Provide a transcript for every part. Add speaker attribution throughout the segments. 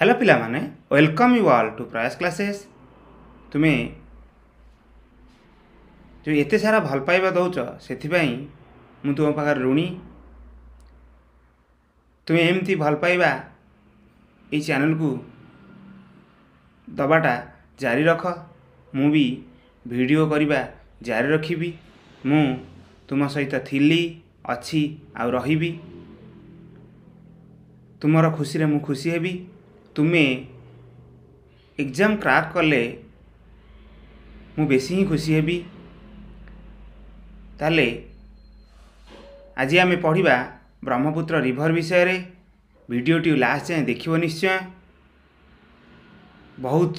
Speaker 1: Hello पाने welcome you all to Prayas classes तुम्हें जो एत सारा भलपाइवा दौ से मु तुम पाखे ऋणी तुम्हें एमती भलपाइवा चैनल को दबाटा जारी रख मु भी वीडियो करवा जारी रखी मु तुम सहित थी अच्छी आ रही तुम खुशी मु खुशी होबी ତୁମେ ଏକ୍ଜାମ୍ କ୍ରାକ୍ କଲେ ମୁଁ ବେଶୀ ହିଁ ଖୁସି ହେବି ତାହେଲେ ଆଜି ଆମେ ପଢ଼ିବା ବ୍ରହ୍ମପୁତ୍ର ରିଭର୍ ବିଷୟରେ ଭିଡ଼ିଓଟି ଲାଷ୍ଟ ଯାଏଁ ଦେଖିବ ନିଶ୍ଚୟ ବହୁତ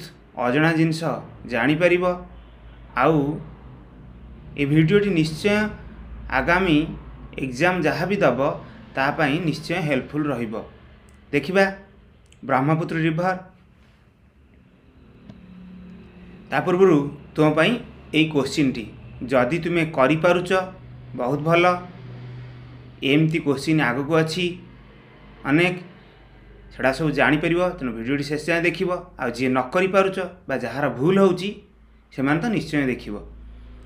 Speaker 1: ଅଜଣା ଜିନିଷ ଜାଣିପାରିବ ଆଉ ଏ ଭିଡ଼ିଓଟି ନିଶ୍ଚୟ ଆଗାମୀ ଏକ୍ଜାମ୍ ଯାହା ବି ଦେବ ତା ପାଇଁ ନିଶ୍ଚୟ ହେଲ୍ପଫୁଲ୍ ରହିବ ଦେଖିବା ବ୍ରହ୍ମପୁତ୍ର ରିଭର୍ ତା ପୂର୍ବରୁ ତୁମ ପାଇଁ ଏଇ କୋଶ୍ଚିନ୍ଟି ଯଦି ତୁମେ କରିପାରୁଛ ବହୁତ ଭଲ ଏମିତି କୋଶ୍ଚିନ୍ ଆଗକୁ ଅଛି ଅନେକ ସେଟା ସବୁ ଜାଣିପାରିବ ତେଣୁ ଭିଡ଼ିଓଟି ଶେଷ ଯାଏଁ ଦେଖିବ ଆଉ ଯିଏ ନ କରିପାରୁଛ ବା ଯାହାର ଭୁଲ ହେଉଛି ସେମାନେ ତ ନିଶ୍ଚୟ ଦେଖିବ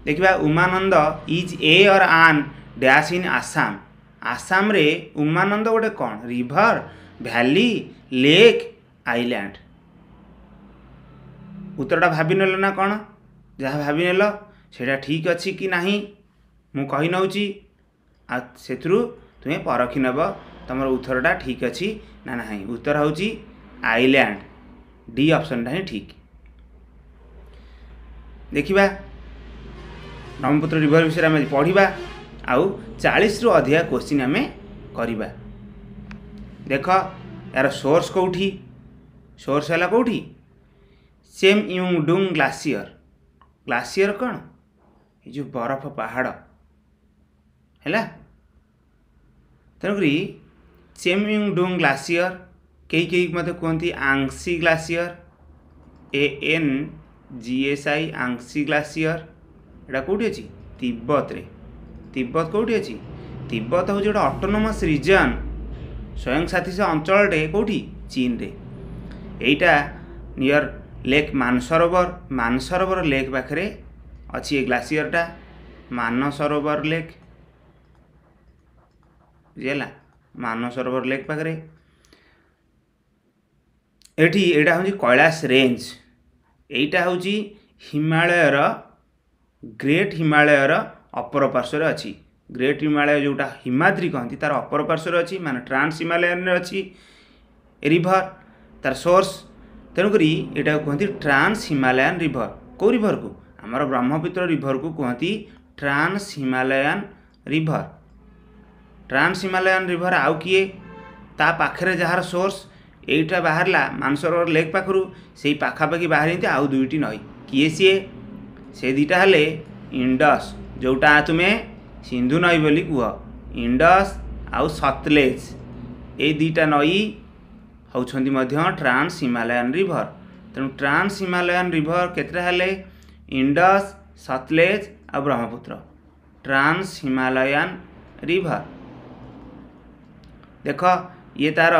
Speaker 1: ଦେଖିବା ଉମାନନ୍ଦ ଇଜ୍ ଏ ଅର୍ ଆନ୍ ଡ୍ୟାସ୍ ଇନ୍ ଆସାମ ଆସାମରେ ଉମାନନ୍ଦ ଗୋଟେ କ'ଣ ରିଭର୍ भैली लेक आईलैंड उत्तरटा भावि नल ना कौन जहाँ भावि नल से ठीक अच्छी कि ना मुझे नौ से तुम्हें परखी नब तुम उत्तरटा ठीक अच्छी ना ना उत्तर हूँ आईलैंड डी अप्सन टा ही ठीक देखा ब्रह्मपुत्र रिवर विषय आम पढ़ा आ चालीस रु अधिक क्वेश्चन आम करवा देख यार सोर्स कौटी सोर्स है कौटी सेम युंग डुंग ग्लासीयर ग्लासीयर कौन ये जो बरफ पहाड़ है तेणुक सेम युंग डुंग ग्लासीयर कई कई मत कहते आंगसी ग्लासीयर A N G S I आंगसी ग्लासीयर यहाँ कौटी अच्छी तिब्बत तिब्बत कौटी अच्छी तिब्बत हूँ गोटे अटोनोमस रिजन ସ୍ୱୟଂସାଥିତ ଅଞ୍ଚଳଟେ କେଉଁଠି ଚୀନରେ ଏଇଟା near lake Mansarovar Mansarovar lake ପାଖରେ ଅଛି ଏ ଗ୍ଲାସିଅରଟା ମାନସରୋବର ଲେକ୍ ବୁଝିହେଲା ମାନସରୋବର ଲେକ୍ ପାଖରେ ଏଠି ଏଇଟା ହେଉଛି କୈଳାସ ରେଞ୍ଜ ଏଇଟା ହେଉଛି ହିମାଳୟର ଗ୍ରେଟ୍ ହିମାଳୟର ଅପର ପାର୍ଶ୍ୱରେ ଅଛି ଗ୍ରେଟ୍ ହିମାଳୟ ଯେଉଁଟା ହିମାଦ୍ରି କହନ୍ତି ତା'ର ଅପର ପାର୍ଶ୍ୱରେ ଅଛି ମାନେ ଟ୍ରାନ୍ସ ହିମାଲୟନରେ ଅଛି ରିଭର ତା'ର ସୋର୍ସ ତେଣୁକରି ଏଇଟାକୁ କୁହନ୍ତି ଟ୍ରାନ୍ସ ହିମାଲୟାନ ରିଭର କେଉଁ ରିଭରକୁ ଆମର ବ୍ରହ୍ମପୁତ୍ର ରିଭରକୁ କୁହନ୍ତି trans Himalayan river trans Himalayan river ଆଉ କିଏ ତା ପାଖରେ ଯାହାର ସୋର୍ସ ଏଇଟା ବାହାରିଲା ମାନସରୋବର ଲେକ୍ ପାଖରୁ ସେଇ ପାଖାପାଖି ବାହାରିନ୍ତି ଆଉ ଦୁଇଟି ନଈ କିଏ ସିଏ ସେ ଦୁଇଟା ହେଲେ ଇଣ୍ଡସ୍ ଯେଉଁଟା ତୁମେ ସିନ୍ଧୁ ନଈ ବୋଲି କୁହ ଇଣ୍ଡସ୍ ଆଉ ସତଲେଜ ଏଇ ଦୁଇଟା ନଈ ହେଉଛନ୍ତି ମଧ୍ୟ ଟ୍ରାନ୍ସ ହିମାଲୟାନ୍ ରିଭର ତେଣୁ ଟ୍ରାନ୍ସ ହିମାଲୟାନ୍ ରିଭର କେତେଟା ହେଲେ ଇଣ୍ଡସ୍ ସତଲେଜ ଆଉ ବ୍ରହ୍ମପୁତ୍ର ଟ୍ରାନ୍ସ ହିମାଲୟାନ୍ ରିଭର ଦେଖ ଇଏ ତା'ର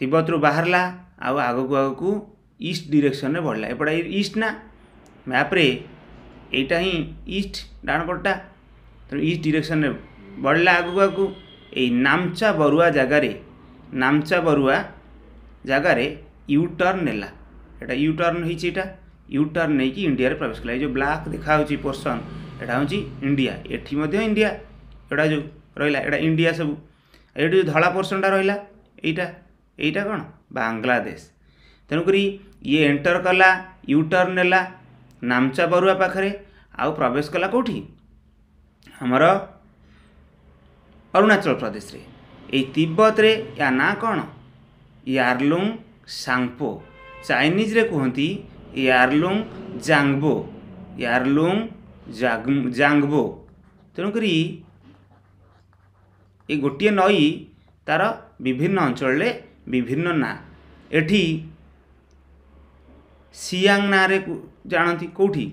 Speaker 1: ତିବ୍ବତରୁ ବାହାରିଲା ଆଉ ଆଗକୁ ଆଗକୁ ଇଷ୍ଟ ଡିରେକ୍ସନରେ ବଢ଼ିଲା ଏପଟେ ଇଷ୍ଟ ନା ମ୍ୟାପ୍ରେ ଏଇଟା ହିଁ ଇଷ୍ଟ ଡାହାଣ ପଟଟା ତେଣୁ ଇଷ୍ଟ ଡିରେକ୍ସନ୍ରେ ବଢ଼ିଲା ଆଗକୁ ଆଗକୁ ଏଇ ନାମଚା ବରୁଆ ଜାଗାରେ ନାମଚା ବରୁଆ ଜାଗାରେ ୟୁ ଟର୍ନ ନେଲା ଏଇଟା ୟୁ ଟର୍ନ ହେଇଛି ଏଇଟା ୟୁ ଟର୍ନ ନେଇକି ଇଣ୍ଡିଆରେ ପ୍ରବେଶ କଲା ଏଇ ଯେଉଁ ବ୍ଲାକ୍ ଦେଖାହେଉଛି ପୋର୍ସନ୍ ଏଇଟା ହେଉଛି ଇଣ୍ଡିଆ ଏଠି ମଧ୍ୟ ଇଣ୍ଡିଆ ଏଇଟା ଯେଉଁ ରହିଲା ଏଇଟା ଇଣ୍ଡିଆ ସବୁ ଏଇଠି ଯେଉଁ ଧଳା ପୋର୍ସନ୍ଟା ରହିଲା ଏଇଟା ଏଇଟା କ'ଣ ବାଂଲାଦେଶ ତେଣୁକରି ଇଏ ଏଣ୍ଟର କଲା ୟୁ ଟର୍ନ ନେଲା ନାମଚା ବରୁଆ ପାଖରେ ଆଉ ପ୍ରବେଶ କଲା କେଉଁଠି ଆମର ଅରୁଣାଚଳ ପ୍ରଦେଶରେ ଏଇ ତିବ୍ବତରେ ୟା ନାଁ କ'ଣ ୟାର୍ଲୁଂ ସାଙ୍ଗପୋ ଚାଇନିଜ୍ରେ କୁହନ୍ତି ୟାର୍ଲୁଂ ଜାଙ୍ଗବୋ ୟାର୍ଲୁଂ ଜାଙ୍ଗବୋ ତେଣୁକରି ଏ ଗୋଟିଏ ନଈ ତା'ର ବିଭିନ୍ନ ଅଞ୍ଚଳରେ ବିଭିନ୍ନ ନାଁ ଏଠି ସିଆଙ୍ଗ ନାଁରେ ଜାଣନ୍ତି କେଉଁଠି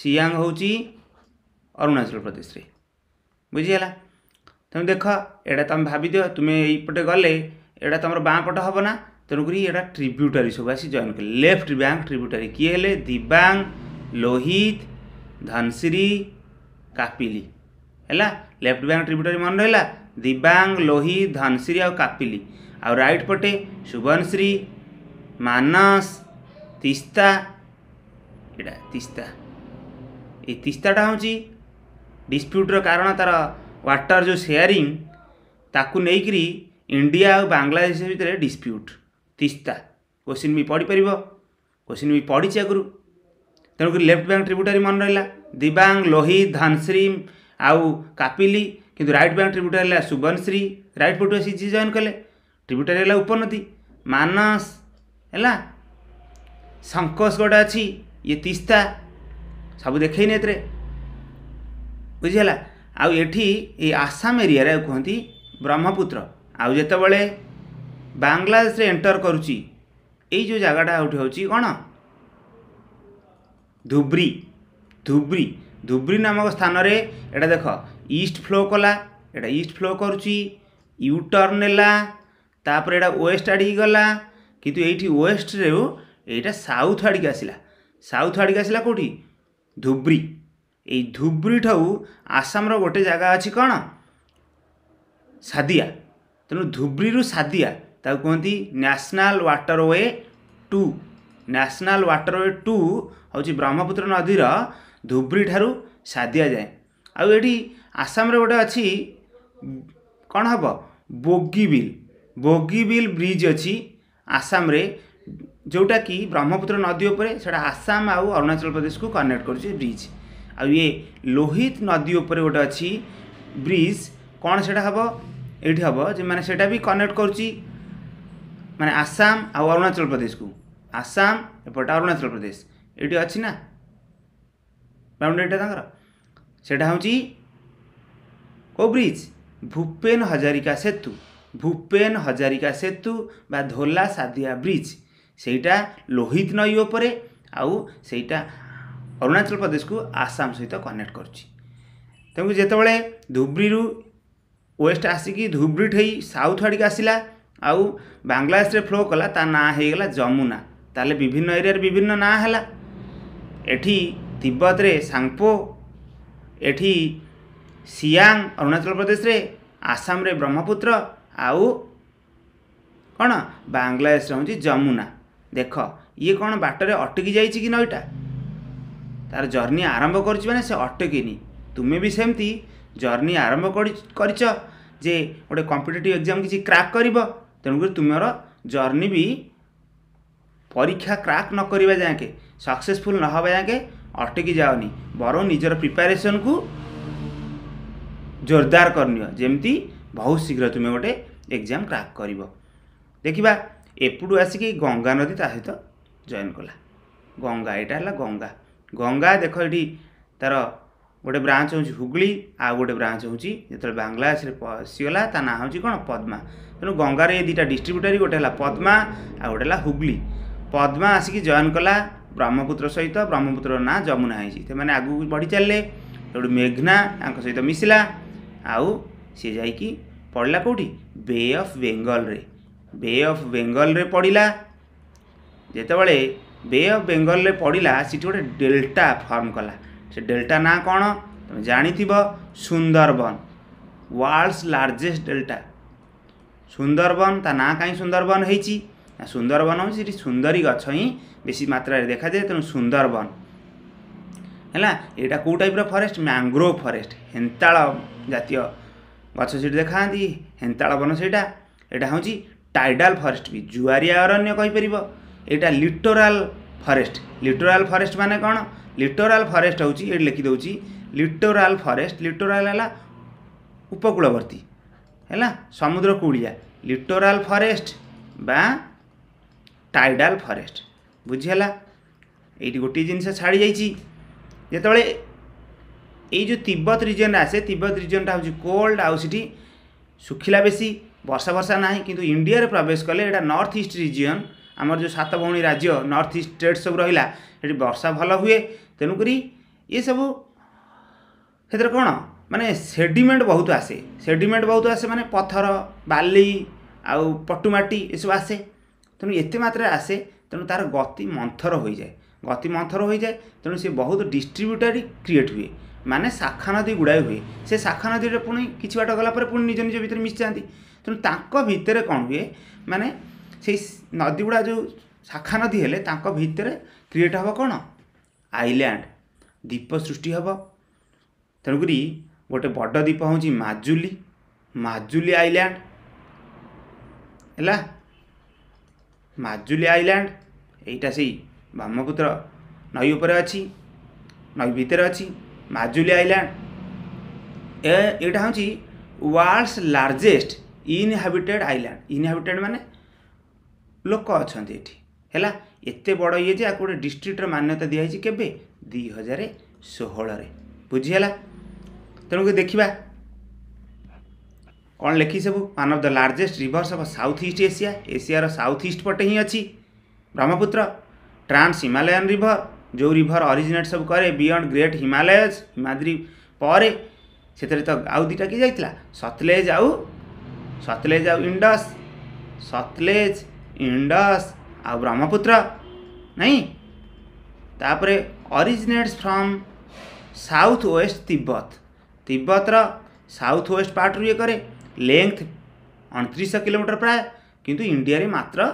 Speaker 1: ସିଆଙ୍ଗ ହେଉଛି ଅରୁଣାଚଳ ପ୍ରଦେଶରେ ବୁଝିହେଲା ତୁମେ ଦେଖ ଏଇଟା ତୁମେ ଭାବିଦିଅ ତୁମେ ଏଇପଟେ ଗଲେ ଏଇଟା ତୁମର ବାଁ ପଟ ହେବ ନା ତେଣୁକରି ଏଇଟା ଟ୍ରିବ୍ୟୁଟାରୀ ସବୁ ଆସି ଜଏନ୍ କଲେ ଲେଫ୍ଟ ବ୍ୟାଙ୍କ ଟ୍ରିବ୍ୟୁଟାରୀ କିଏ ହେଲେ ଦିବାଙ୍ଗ ଲୋହିତ ଧନସିରି କାପିଲି ହେଲା ଲେଫ୍ଟ ବ୍ୟାଙ୍କ ଟ୍ରିବ୍ୟୁଟାରୀ ମନେ ରହିଲା ଦିବାଙ୍ଗ ଲୋହିତ ଧନସିରି ଆଉ କାପିଲି ଆଉ ରାଇଟ୍ ପଟେ ସୁବନଶ୍ରୀ ମାନସ ତିସ୍ତା एटा तिस्तास्ताटा हौ चाहिँ डिसप्युट्र कारण त वाटर जो सेयरिङ ति इन्डिया आउलादेश भित्र डिसप्युट तिस्ता केसिन्वि पढिपार क्वश्चिन्डिचि आग्र तणुक लेफ्ट ब्याङ्क ट्रिब्युटा मन र दिङ लोहि आउ काप रट ट्रिब्युटालि सुबन्श्री रुटुअ सिजि जोइन कले ट्रिब्युटर होला उपनदी मानस होला सङ्कस गट ଇଏ ତିସ୍ତା ସବୁ ଦେଖେଇ ନେତରେ ବୁଝିହେଲା ଆଉ ଏଠି ଏଇ ଆସାମ ଏରିଆରେ କୁହନ୍ତି ବ୍ରହ୍ମପୁତ୍ର ଆଉ ଯେତେବେଳେ ବାଂଲାଦେଶରେ ଏଣ୍ଟର କରୁଛି ଏଇ ଯେଉଁ ଜାଗାଟା ଏଠି ହେଉଛି କ'ଣ ଧୁବ୍ରି ଧୁବ୍ରି ଧୁବ୍ରି ନାମକ ସ୍ଥାନରେ ଏଇଟା ଦେଖ ଇଷ୍ଟ ଫ୍ଲୋ କଲା ଏଇଟା ଇଷ୍ଟ ଫ୍ଲୋ କରୁଛି ୟୁ ଟର୍ନ ନେଲା ତାପରେ ଏଇଟା ୱେଷ୍ଟ ଆଡ଼ିକି ଗଲା କିନ୍ତୁ ଏଇଠି ୱେଷ୍ଟରୁ ଏଇଟା ସାଉଥ ଆଡ଼ିକି ଆସିଲା ସାଉଥ୍ ଆଡ଼ିକି ଆସିଲା କେଉଁଠି ଧୁବ୍ରି ଏଇ ଧୁବ୍ରିଠାରୁ ଆସାମର ଗୋଟେ ଜାଗା ଅଛି କ'ଣ ସାଦିଆ ତେଣୁ ଧୁବ୍ରିରୁ ସାଦିଆ ତାକୁ କୁହନ୍ତି national waterway two national waterway two ହେଉଛି ବ୍ରହ୍ମପୁତ୍ର ନଦୀର ଧୁବ୍ରିଠାରୁ ସାଦିଆ ଯାଏଁ ଆଉ ଏଠି ଆସାମରେ ଗୋଟେ ଅଛି କ'ଣ ହେବ ବୋଗିବିଲ୍ ବୋଗିବିଲ୍ ବ୍ରିଜ୍ ଅଛି ଆସାମରେ ଯେଉଁଟାକି ବ୍ରହ୍ମପୁତ୍ର ନଦୀ ଉପରେ ସେଇଟା ଆସାମ ଆଉ ଅରୁଣାଚଳ ପ୍ରଦେଶକୁ କନେକ୍ଟ କରୁଛି ବ୍ରିଜ୍ ଆଉ ଇଏ ଲୋହିତ ନଦୀ ଉପରେ ଗୋଟେ ଅଛି ବ୍ରିଜ୍ କ'ଣ ସେଇଟା ହେବ ଏଇଠି ହେବ ଯେ ମାନେ ସେଇଟା ବି କନେକ୍ଟ କରୁଛି ମାନେ ଆସାମ ଆଉ ଅରୁଣାଚଳ ପ୍ରଦେଶକୁ ଆସାମ ଏପଟେ ଅରୁଣାଚଳ ପ୍ରଦେଶ ଏଇଠି ଅଛି ନା ବାଉଣ୍ଡେରୀଟା ତାଙ୍କର ସେଇଟା ହେଉଛି କେଉଁ ବ୍ରିଜ୍ ଭୂପେନ ହଜାରିକା ସେତୁ ଭୂପେନ ହଜାରିକା ସେତୁ ବା ଧୋଲା ସାଦିଆ ବ୍ରିଜ୍ ସେଇଟା ଲୋହିତ ନଈ ଉପରେ ଆଉ ସେଇଟା ଅରୁଣାଚଳ ପ୍ରଦେଶକୁ ଆସାମ ସହିତ କନେକ୍ଟ କରୁଛି ତେଣୁ ଯେତେବେଳେ ଧୁବ୍ରିରୁ ୱେଷ୍ଟ ଆସିକି ଧୁବ୍ରି ଠେଇ ସାଉଥ୍ ଆଡ଼ିକି ଆସିଲା ଆଉ ବାଂଲାଦେଶରେ ଫ୍ଲୋ କଲା ତା ନାଁ ହୋଇଗଲା ଯମୁନା ତାହେଲେ ବିଭିନ୍ନ ଏରିଆରେ ବିଭିନ୍ନ ନାଁ ହେଲା ଏଠି ତିବତରେ ସାଙ୍ଗପୋ ଏଠି ସିଆଙ୍ଗ ଅରୁଣାଚଳ ପ୍ରଦେଶରେ ଆସାମରେ ବ୍ରହ୍ମପୁତ୍ର ଆଉ କ'ଣ ବାଂଲାଦେଶରେ ହେଉଛି ଯମୁନା ଦେଖ ଇଏ କ'ଣ ବାଟରେ ଅଟକି ଯାଇଛି କି ନଈଟା ତା'ର ଜର୍ଣ୍ଣି ଆରମ୍ଭ କରୁଛି ମାନେ ସେ ଅଟକିନି ତୁମେ ବି ସେମିତି ଜର୍ଣ୍ଣି ଆରମ୍ଭ କରିଛ ଯେ ଗୋଟେ କମ୍ପିଟେଟିଭ୍ ଏକ୍ଜାମ୍ କିଛି କ୍ରାକ୍ କରିବ ତେଣୁକରି ତୁମର ଜର୍ଣ୍ଣି ବି ପରୀକ୍ଷା କ୍ରାକ୍ ନ କରିବା ଯାଏଁକେ ସକ୍ସେସଫୁଲ୍ ନ ହେବା ଯାଏଁକେ ଅଟକି ଯାଅନି ବରଂ ନିଜର ପ୍ରିପାରେସନ୍କୁ ଜୋରଦାର କରିନିଅ ଯେମିତି ବହୁତ ଶୀଘ୍ର ତୁମେ ଗୋଟେ ଏକ୍ଜାମ୍ କ୍ରାକ୍ କରିବ ଦେଖିବା ଏପଟୁ ଆସିକି ଗଙ୍ଗା ନଦୀ ତା ସହିତ ଜଏନ୍ କଲା ଗଙ୍ଗା ଏଇଟା ହେଲା ଗଙ୍ଗା ଗଙ୍ଗା ଦେଖ ଏଠି ତା'ର ଗୋଟେ ବ୍ରାଞ୍ଚ ହେଉଛି ହୁଗଳି ଆଉ ଗୋଟେ ବ୍ରାଞ୍ଚ ହେଉଛି ଯେତେବେଳେ ବାଂଲାଦେଶରେ ପଶିଗଲା ତା ନାଁ ହେଉଛି କ'ଣ ପଦ୍ମା ତେଣୁ ଗଙ୍ଗାରେ ଏ ଦୁଇଟା ଡିଷ୍ଟ୍ରିବ୍ୟୁଟରୀ ଗୋଟେ ହେଲା ପଦ୍ମା ଆଉ ଗୋଟେ ହେଲା ହୁଗଳି ପଦ୍ମା ଆସିକି ଜଏନ୍ କଲା ବ୍ରହ୍ମପୁତ୍ର ସହିତ ବ୍ରହ୍ମପୁତ୍ରର ନାଁ ଯମୁନା ହେଇଛି ସେମାନେ ଆଗକୁ ବଢ଼ି ଚାଲିଲେ ସେଠୁ ମେଘନା ତାଙ୍କ ସହିତ ମିଶିଲା ଆଉ ସିଏ ଯାଇକି ପଡ଼ିଲା କେଉଁଠି ବେ ଅଫ୍ ବେଙ୍ଗଲରେ बे अफ बेङ्गल्रे पड्ला जति बेला बे अफ बेङ्गल पढिलाइ डेल्टा फर्म कला से डेल्टा ना नाँ कन् जाथो Sundarban world's largest delta Sundarban Sundarban त नाँ कहीँ सुन्दरबन है सुन्दरबन हुन्छ सुन्दरी गछ मात्रा बेसी मत्रे देखादिए त सुन्दरबन होला एटा कोप्र फरस्ट म्याङ्ग्रोभ फरस्ट हेन्ताल ज गछा हेन्ताल वन सिटा एटा हौ ଟାଇଡାଲ୍ ଫରେଷ୍ଟ ବି ଜୁଆରିଆ ଅରଣ୍ୟ କହିପାରିବ ଏଇଟା ଲିଟୋରାଲ୍ ଫରେଷ୍ଟ ଲିଟୋରାଲ୍ ଫରେଷ୍ଟ ମାନେ କ'ଣ ଲିଟୋରାଲ୍ ଫରେଷ୍ଟ ହେଉଛି ଏଠି ଲେଖିଦେଉଛି ଲିଟୋରାଲ୍ ଫରେଷ୍ଟ ଲିଟୋରାଲ୍ ହେଲା ଉପକୂଳବର୍ତ୍ତୀ ହେଲା ସମୁଦ୍ର କୂଳିଆ ଲିଟୋରାଲ୍ ଫରେଷ୍ଟ ବା ଟାଇଡାଲ୍ ଫରେଷ୍ଟ ବୁଝିହେଲା ଏଇଠି ଗୋଟିଏ ଜିନିଷ ଛାଡ଼ିଯାଇଛି ଯେତେବେଳେ ଏଇ ଯେଉଁ ତିବ୍ବତ ରିଜନ୍ ଆସେ ତିବ୍ବତ ରିଜନ୍ଟା ହେଉଛି କୋଲ୍ଡ ଆଉ ସେଠି ଶୁଖିଲା ବେଶୀ ବର୍ଷା ବର୍ଷା ନାହିଁ କିନ୍ତୁ ଇଣ୍ଡିଆରେ ପ୍ରବେଶ କଲେ ଏଇଟା ନର୍ଥ ଇଷ୍ଟ ରିଜିଅନ୍ ଆମର ଯେଉଁ ସାତ ଭଉଣୀ ରାଜ୍ୟ ନର୍ଥ ଇଷ୍ଟ ଷ୍ଟେଟ୍ ସବୁ ରହିଲା ସେଠି ବର୍ଷା ଭଲ ହୁଏ ତେଣୁକରି ଏସବୁ ସେଥିରେ କ'ଣ ମାନେ ସେଡ଼ିମେଣ୍ଟ ବହୁତ ଆସେ ସେଡ଼ିମେଣ୍ଟ ବହୁତ ଆସେ ମାନେ ପଥର ବାଲି ଆଉ ପଟୁମାଟି ଏସବୁ ଆସେ ତେଣୁ ଏତେ ମାତ୍ରାରେ ଆସେ ତେଣୁ ତା'ର ଗତି ମନ୍ଥର ହୋଇଯାଏ ଗତି ମନ୍ଥର ହୋଇଯାଏ ତେଣୁ ସେ ବହୁତ ଡିଷ୍ଟ୍ରିବ୍ୟୁଟାରି କ୍ରିଏଟ୍ ହୁଏ ମାନେ ଶାଖା ନଦୀ ଗୁଡ଼ାଏ ହୁଏ ସେ ଶାଖା ନଦୀରେ ପୁଣି କିଛି ବାଟ ଗଲା ପରେ ପୁଣି ନିଜ ନିଜ ଭିତରେ ମିଶିଯାଆନ୍ତି ତେଣୁ ତାଙ୍କ ଭିତରେ କ'ଣ ହୁଏ ମାନେ ସେଇ ନଦୀଗୁଡ଼ା ଯେଉଁ ଶାଖା ନଦୀ ହେଲେ ତାଙ୍କ ଭିତରେ କ୍ରିଏଟ୍ ହେବ କ'ଣ ଆଇଲ୍ୟାଣ୍ଡ ଦ୍ୱୀପ ସୃଷ୍ଟି ହେବ ତେଣୁକରି ଗୋଟେ ବଡ଼ ଦ୍ୱୀପ ହେଉଛି ମାଜୁଲି ମାଜୁଲି ଆଇଲ୍ୟାଣ୍ଡ ହେଲା ମାଜୁଲି ଆଇଲ୍ୟାଣ୍ଡ ଏଇଟା ସେଇ ବ୍ରହ୍ମପୁତ୍ର ନଈ ଉପରେ ଅଛି ନଈ ଭିତରେ ଅଛି ମାଜୁଲି ଆଇଲ୍ୟାଣ୍ଡ ଏଇଟା ହେଉଛି world's largest inhabited island inhabited ମାନେ ଲୋକ ଅଛନ୍ତି ଏଠି ହେଲା ଏତେ ବଡ଼ ଇଏ ଯେ ଆକୁ ଗୋଟେ ଡିଷ୍ଟ୍ରିକ୍ଟର ମାନ୍ୟତା ଦିଆହେଇଛି କେବେ ଦୁଇ ହଜାର ଷୋହଳରେ ବୁଝିହେଲା ତେଣୁକରି ଦେଖିବା କ'ଣ ଲେଖି ସବୁ one of the largest rivers of south east Asia ଏସିଆର ସାଉଥ୍ ଇଷ୍ଟ ପଟେ ହିଁ ଅଛି ବ୍ରହ୍ମପୁତ୍ର ଟ୍ରାନ୍ସ ହିମାଲୟାନ୍ ରିଭର ଯେଉଁ ରିଭର ଅରିଜିନେଟ୍ ସବୁ କରେ ବିୟଣ୍ଡ ଗ୍ରେଟ୍ ହିମାଲୟଜ ହିମାଦ୍ରି ପରେ ସେଥିରେ ତ ଆଉ ଦୁଇଟା କି ଯାଇଥିଲା ସତଲେଜ ଆଉ सतलेज आउ इंडस सतलेज इंडस आउ ब्रह्मपुत्र नहींपर originates from south west Tibet तिब्बतर साउथ वेस्ट पार्ट रू करे लेंथ अंतरीश किलोमीटर प्राय किंतु इंडिया रे मात्र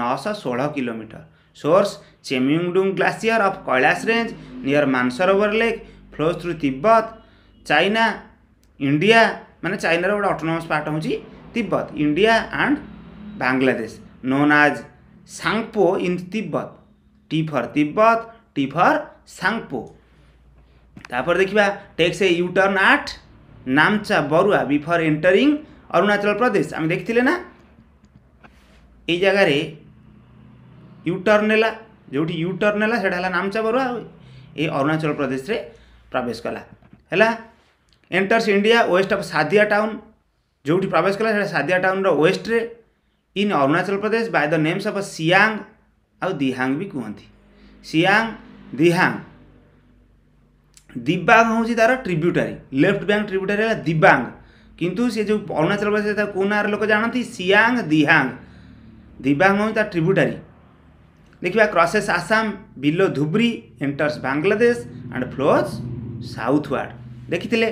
Speaker 1: नौश षोह kilometre source Chemayungdung glacier of Kailash range near Mansarovar lake flow through Tibet China India मैंने चाइनार गोटे अटोनमस पार्ट हूँ Tibet India and Bangladesh known as Tsangpo in Tibet T for Tibet, T for Sangpo. तापर देखिबा takes a U turn at Namcha Barwa before entering Arunachal Pradesh आम देखथिले ना ए जगह रे यू टर्न नेला जोठी यू टर्न नेला सेडाला नामचा बरुआ ये अरुणाचल प्रदेश में प्रवेश कला है enters India west of Sadiya town जो भी प्रवेश कला सादिया टाउन रेस्ट्रे in Arunachal Pradesh by the names of Siang आउ दिहांग भी कहते सियांग दिहांग दिबांग हूँ तार ट्रिब्यूटारी लेफ्ट ब्यांग ट्रिब्यूटारी है दिबांग किंतु सी जो अरुणाचल प्रदेश को लोक जानते सियांग दिहांग दिबांग हूँ तार ट्रिब्यूटारी देखिए crosses Assam below Dhubri enters Bangladesh and flows southward देखी थे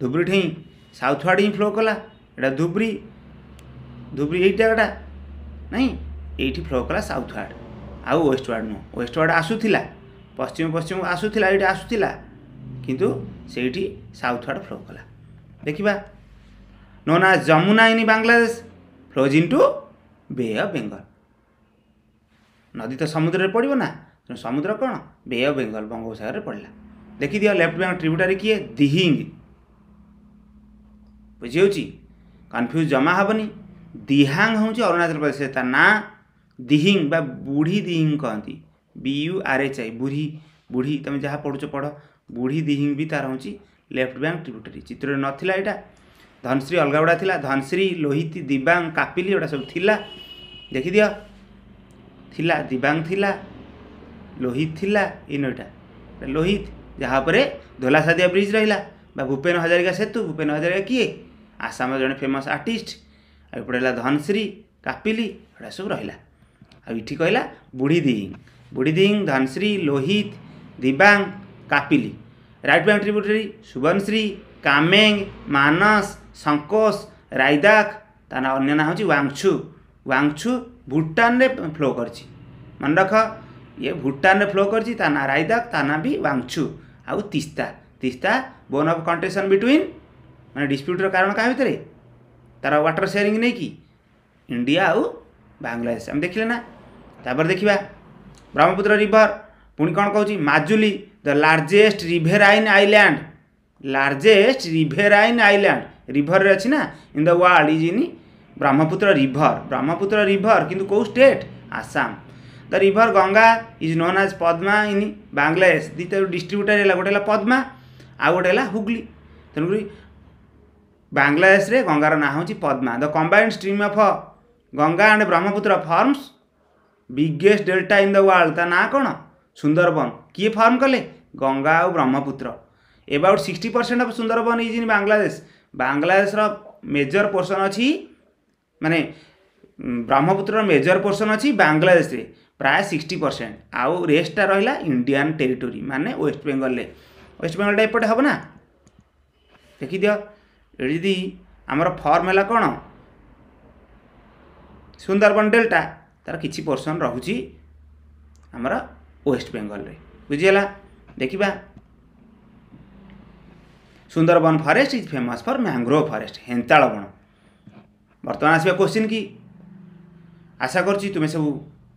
Speaker 1: धुबरी ठीक साउथवाड़ ही फ्लो कला এটা ধুবড়ি ধুবড়ি ଏଇ ଜାଗାଟା ନାହିଁ ଏଇଠି ଫ୍ଲୋ କଲା ସାଉଥ୍ ୱାର୍ଡ଼ ଆଉ ୱେଷ୍ଟ ୱାର୍ଡ଼ ନୁହଁ ୱେଷ୍ଟ ୱାର୍ଡ଼ ଆସୁଥିଲା ପଶ୍ଚିମ ପଶ୍ଚିମ ଆସୁଥିଲା ଏଇଠି ଆସୁଥିଲା କିନ୍ତୁ ସେଇଠି ସାଉଥ୍ ୱାର୍ଡ଼ ଫ୍ଲୋ କଲା ଦେଖିବା ନୋନା Jamuna in Bangladesh flows into bay of Bengal ନଦୀ ତ ସମୁଦ୍ରରେ ପଡ଼ିବ ନା ତେଣୁ ସମୁଦ୍ର କ'ଣ ବେ ଅଫ୍ ବେଙ୍ଗଲ ବଙ୍ଗୋପସାଗରରେ ପଡ଼ିଲା ଦେଖିଦିଅ ଲେଫ୍ଟ ବ୍ୟାଙ୍କ ଟ୍ରିବ୍ୟୁଟାରୀ କିଏ ଦିହିଙ୍ଗ ବୁଝି ହେଉଛି कनफ्यूज जमा हेनी दिहांग हूँ अरुणाचल प्रदेश ना दिहिंग बा बुढ़ी दिहिंग कहती B U R H I Burhi Burhi तुम जहाँ पढ़ुच पढ़ बुढ़ी दिहिंग भी तार हूँ लेफ्ट ब्यांग ट्रिब्यूटरी चित्र नाला यहाँ धनश्री अलग गुड़ा था धनश्री लोहित दिबांग कापिली गुटा सब थिला देखी दियो थिला दिवांग थिला लोहित थिला ये नईटा लोहित जहाँ पर धोला साधिया ब्रिज रहा भूपेन हजारिका सेतु भूपेन हजारिका किए आसाम जे फेमस आ आउटा धनश्री कापिली एउटा सब रि कहिला बुढीदिङ बुढीदिङ धनश्री लोहित दिबांग कापिली रिपुटी सुभनश्री कामेङ मानस सङ्कस रायदाक ताना अन्य वांगछु वांगछु वाङछु रे फ्लो मन रख इ रे फ्लो ताना भी वांगछु आ Teesta Teesta bone of contention between ମାନେ ଡିସ୍ପ୍ୟୁଟ୍ର କାରଣ କାହା ଭିତରେ ତା'ର ୱାଟର୍ ସେୟାରିଂ ନେଇକି ଇଣ୍ଡିଆ ଆଉ ବାଂଲାଦେଶ ଆମେ ଦେଖିଲେ ନା ତାପରେ ଦେଖିବା ବ୍ରହ୍ମପୁତ୍ର ରିଭର ପୁଣି କ'ଣ କହୁଛି Majuli the largest riverine island largest riverine island ରିଭରରେ ଅଛି ନା in the world is in Brahmaputra river Brahmaputra river କିନ୍ତୁ କେଉଁ state Assam the river Ganga is known as Padma in Bangladesh ଦୁଇଟା ଡିଷ୍ଟ୍ରିବ୍ୟୁଟର ହେଲା ଗୋଟେ ହେଲା ପଦ୍ମା ଆଉ ଗୋଟେ ହେଲା ହୁଗ୍ଲି ତେଣୁକରି ବାଂଲାଦେଶରେ ଗଙ୍ଗାର ନାଁ ହେଉଛି Padma the combine stream of Ganga and Brahmaputra forms biggest delta in the world ତା ନାଁ କ'ଣ ସୁନ୍ଦରବନ କିଏ ଫର୍ମ କଲେ ଗଙ୍ଗା ଆଉ Brahmaputra about sixty percent of Sundarban is in Bangladesh ବାଂଲାଦେଶର ମେଜର ପୋର୍ସନ୍ ଅଛି ମାନେ ବ୍ରହ୍ମପୁତ୍ରର ମେଜର ପୋର୍ସନ୍ ଅଛି ବାଂଲାଦେଶରେ ପ୍ରାୟ ସିକ୍ସଟି ପରସେଣ୍ଟ ଆଉ ରେଷ୍ଟଟା ରହିଲା ଇଣ୍ଡିଆନ୍ ଟେରିଟୋରୀ ମାନେ ୱେଷ୍ଟବେଙ୍ଗଲରେ ୱେଷ୍ଟବେଙ୍ଗଲଟା ଏପଟେ ହେବ ନା ଦେଖିଦିଅ यदि आमर फर्म है कौन सुंदरबन डेल्टा तार कि पोर्सन रुचि आमर वेस्ट बेंगल बुझेगा देखा Sundarban forest is famous for mangrove forest हेन्तालबण बर्तमान आस क्वेश्चन कि आशा करमें सब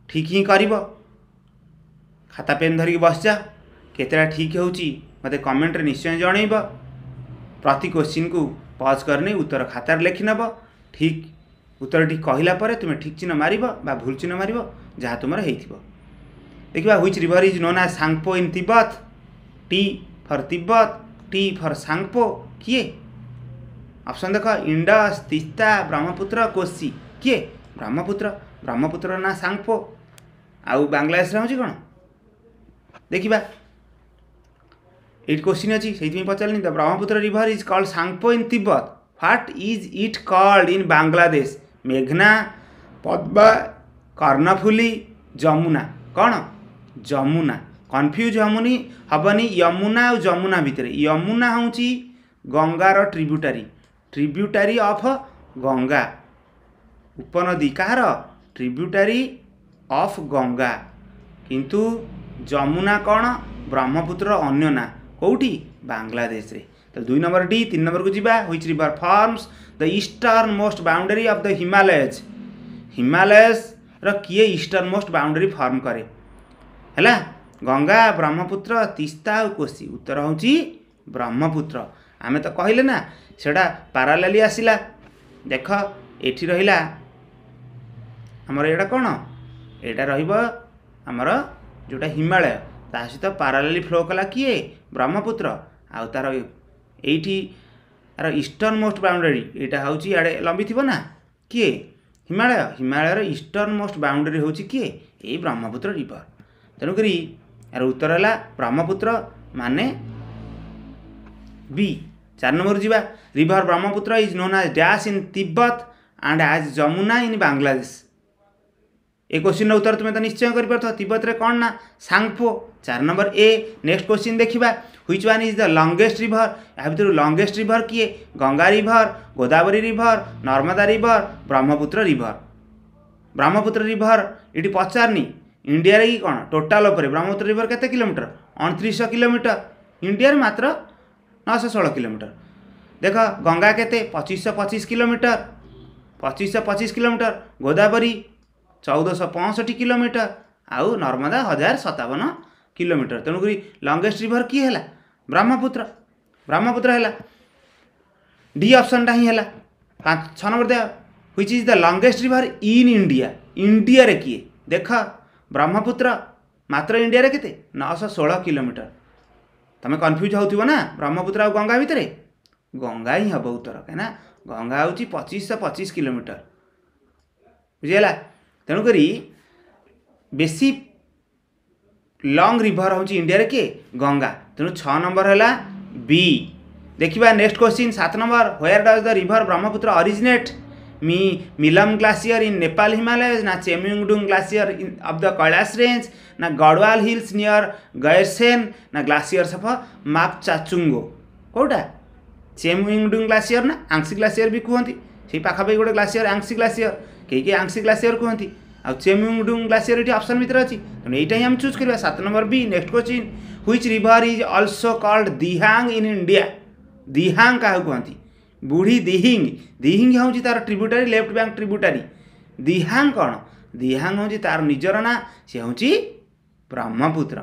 Speaker 1: ठीक ही कर खाता पेन धरिक बस जा कत ठीक कमेट्रे निश्चय जनइब प्रति क्वेश्चन को पज करने उत्तर खातार लिखि नब ठीक उत्तर ठीक कहला तुम्हें ठीक चिन्ह मार भूल चिन्ह मार जहाँ तुम हो देखा which river is known as Tsangpo in Tibet T for Tibet T for Tsangpo किए अपसन देख इंडस तीस्ता ब्रह्मपुत्र कोशी किए ब्रह्मपुत्र ब्रह्मपुत्र ना सांगपो आंग्लादेश कौन देखा इट एट्टी क्वेसन अस्ति पचार त Brahmaputra river is called Tsangpo in Tibet what is it called in Bangladesh मेघना पद्मा कर्णफुल्ली जमुना कन् जमुना कन्फ्युज हबनी यमुना आउ जमुना भित्र यमुना हुन्छ Ganga tributary tributary of Ganga उपनदी कहाँ ट्रिब्युटारि अफ गङ्गा जमुना कन ब्रह्मपुत्र अन्य কোটি বাংলাদেশে তাহলে দুই নম্বর ডি তিন নম্বরকে যা which river forms the easternmost boundary of the Himalayas হিমালয়জর কিয়ে ইষ্টর্ন মোস্ট বাউন্ডারি ফর্ম করে ହେଲା ଗଙ୍ଗା ବ୍ରହ୍ମପୁତ୍ର ତିସ୍ତା ଆଉ କୋଶି ଉତ୍ତର ହେଉଛି ବ୍ରହ୍ମପୁତ୍ର ଆମେ ତ କହିଲେ ନା ସେଇଟା ପାରାଲାଲି ଆସିଲା ଦେଖ ଏଠି ରହିଲା ଆମର ଏଇଟା କ'ଣ ଏଇଟା ରହିବ ଆମର ଯେଉଁଟା ହିମାଳୟ ତା ସହିତ ପାରାଲାଲି ଫ୍ଲୋ କଲା କିଏ ବ୍ରହ୍ମପୁତ୍ର ଆଉ ତା'ର ଏଇଠି ତା'ର ଇଷ୍ଟର୍ଣ୍ଣ ମୋଷ୍ଟ ବାଉଣ୍ଡରୀ ଏଇଟା ହେଉଛି ଇଆଡ଼େ ଲମ୍ବିଥିବ ନା କିଏ ହିମାଳୟ ହିମାଳୟର ଇଷ୍ଟର୍ଣ୍ଣ ମୋଷ୍ଟ ବାଉଣ୍ଡରୀ ହେଉଛି କିଏ ଏଇ ବ୍ରହ୍ମପୁତ୍ର ରିଭର୍ ତେଣୁକରି ଏହାର ଉତ୍ତର ହେଲା ବ୍ରହ୍ମପୁତ୍ର ମାନେ ବି ଚାରି ନମ୍ବରକୁ ଯିବା river Brahmaputra is known as dash in Tibet and as Jamuna in Bangladesh એ ક્વેશ્ચિનର ଉତ୍ତର ତୁମେ ତ ନିଶ୍ଚୟ କରିପାରୁଥିବ ତିବ୍ବତରେ କ'ଣ ନା ସାଙ୍ଗଫୋ ଚାରି ନମ୍ବର ଏ ନେକ୍ସଟ କ୍ୱେଶ୍ଚିନ୍ ଦେଖିବା which one is the longest river ଏହା ଭିତରୁ ଲଙ୍ଗେଷ୍ଟ ରିଭର କିଏ Ganga river Godavari river Narmada river Brahmaputra river Brahmaputra river ଏଠି ପଚାରନି ଇଣ୍ଡିଆରେ କି କ'ଣ ଟୋଟାଲ ଉପରେ ବ୍ରହ୍ମପୁତ୍ର ରିଭର କେତେ କିଲୋମିଟର ଅଣତିରିଶଶହ କିଲୋମିଟର ଇଣ୍ଡିଆରେ ମାତ୍ର ନଅଶହ ଷୋହଳ କିଲୋମିଟର ଦେଖ ଗଙ୍ଗା କେତେ ପଚିଶଶହ ପଚିଶ କିଲୋମିଟର ପଚିଶଶହ ପଚିଶ କିଲୋମିଟର ଗୋଦାବରୀ ଚଉଦଶହ ପଞ୍ଚଷଠି କିଲୋମିଟର ଆଉ ନର୍ମଦା ହଜାର ସତାବନ କିଲୋମିଟର ତେଣୁକରି ଲଙ୍ଗେଷ୍ଟ ରିଭର କିଏ ହେଲା ବ୍ରହ୍ମପୁତ୍ର ବ୍ରହ୍ମପୁତ୍ର ହେଲା ଡି ଅପସନ୍ଟା ହିଁ ହେଲା ପାଞ୍ଚ ଛଅ ନମ୍ବର ଦେହ which is the longest river in India ଇଣ୍ଡିଆରେ କିଏ ଦେଖ ବ୍ରହ୍ମପୁତ୍ର ମାତ୍ର ଇଣ୍ଡିଆରେ କେତେ ନଅଶହ ଷୋହଳ କିଲୋମିଟର ତୁମେ କନଫ୍ୟୁଜ୍ ହେଉଥିବ ନା ବ୍ରହ୍ମପୁତ୍ର ଆଉ ଗଙ୍ଗା ଭିତରେ ଗଙ୍ଗା ହିଁ ହେବ ଉତ୍ତର କାହିଁକିନା ଗଙ୍ଗା ହେଉଛି ପଚିଶଶହ ପଚିଶ କିଲୋମିଟର ବୁଝିହେଲା तणुकरी बेसी लङ रिभर हुन्छ इन्डिया के गङ्गा तेणु छम्बर होला बी देखि नेक्स्ट क्वेसन सात नम्बर where does the river Brahmaputra originate मि मिलम ग्लासियर इन नेपाल हिमालय ना Chemayungdung in of the Kailash range ना गडवाल हिल्स नियर गयरसेन ना ग्लासियर्स अफ अ माप चाचुङ्गो कोटा ना इङडुङ ग्लासियर नङसि ग्लासियर कि पाए ग्लासियर आङ्सि ग्लासियर कहीं कई आंशिक ग्लासीयर कहते आ चेमुंगडुंग ग्लासीयर ये अप्सन भितर अच्छी तेनाली हम चूज करवा सत नंबर B next question which river is also called Dihang in India Dihang क्या कहते बुढ़ी दिहिंग दिहिंग हूँ तार tributary left bank tributary Dihang कौन दिहांग हूँ तार निजर ना सी हूँ ब्रह्मपुत्र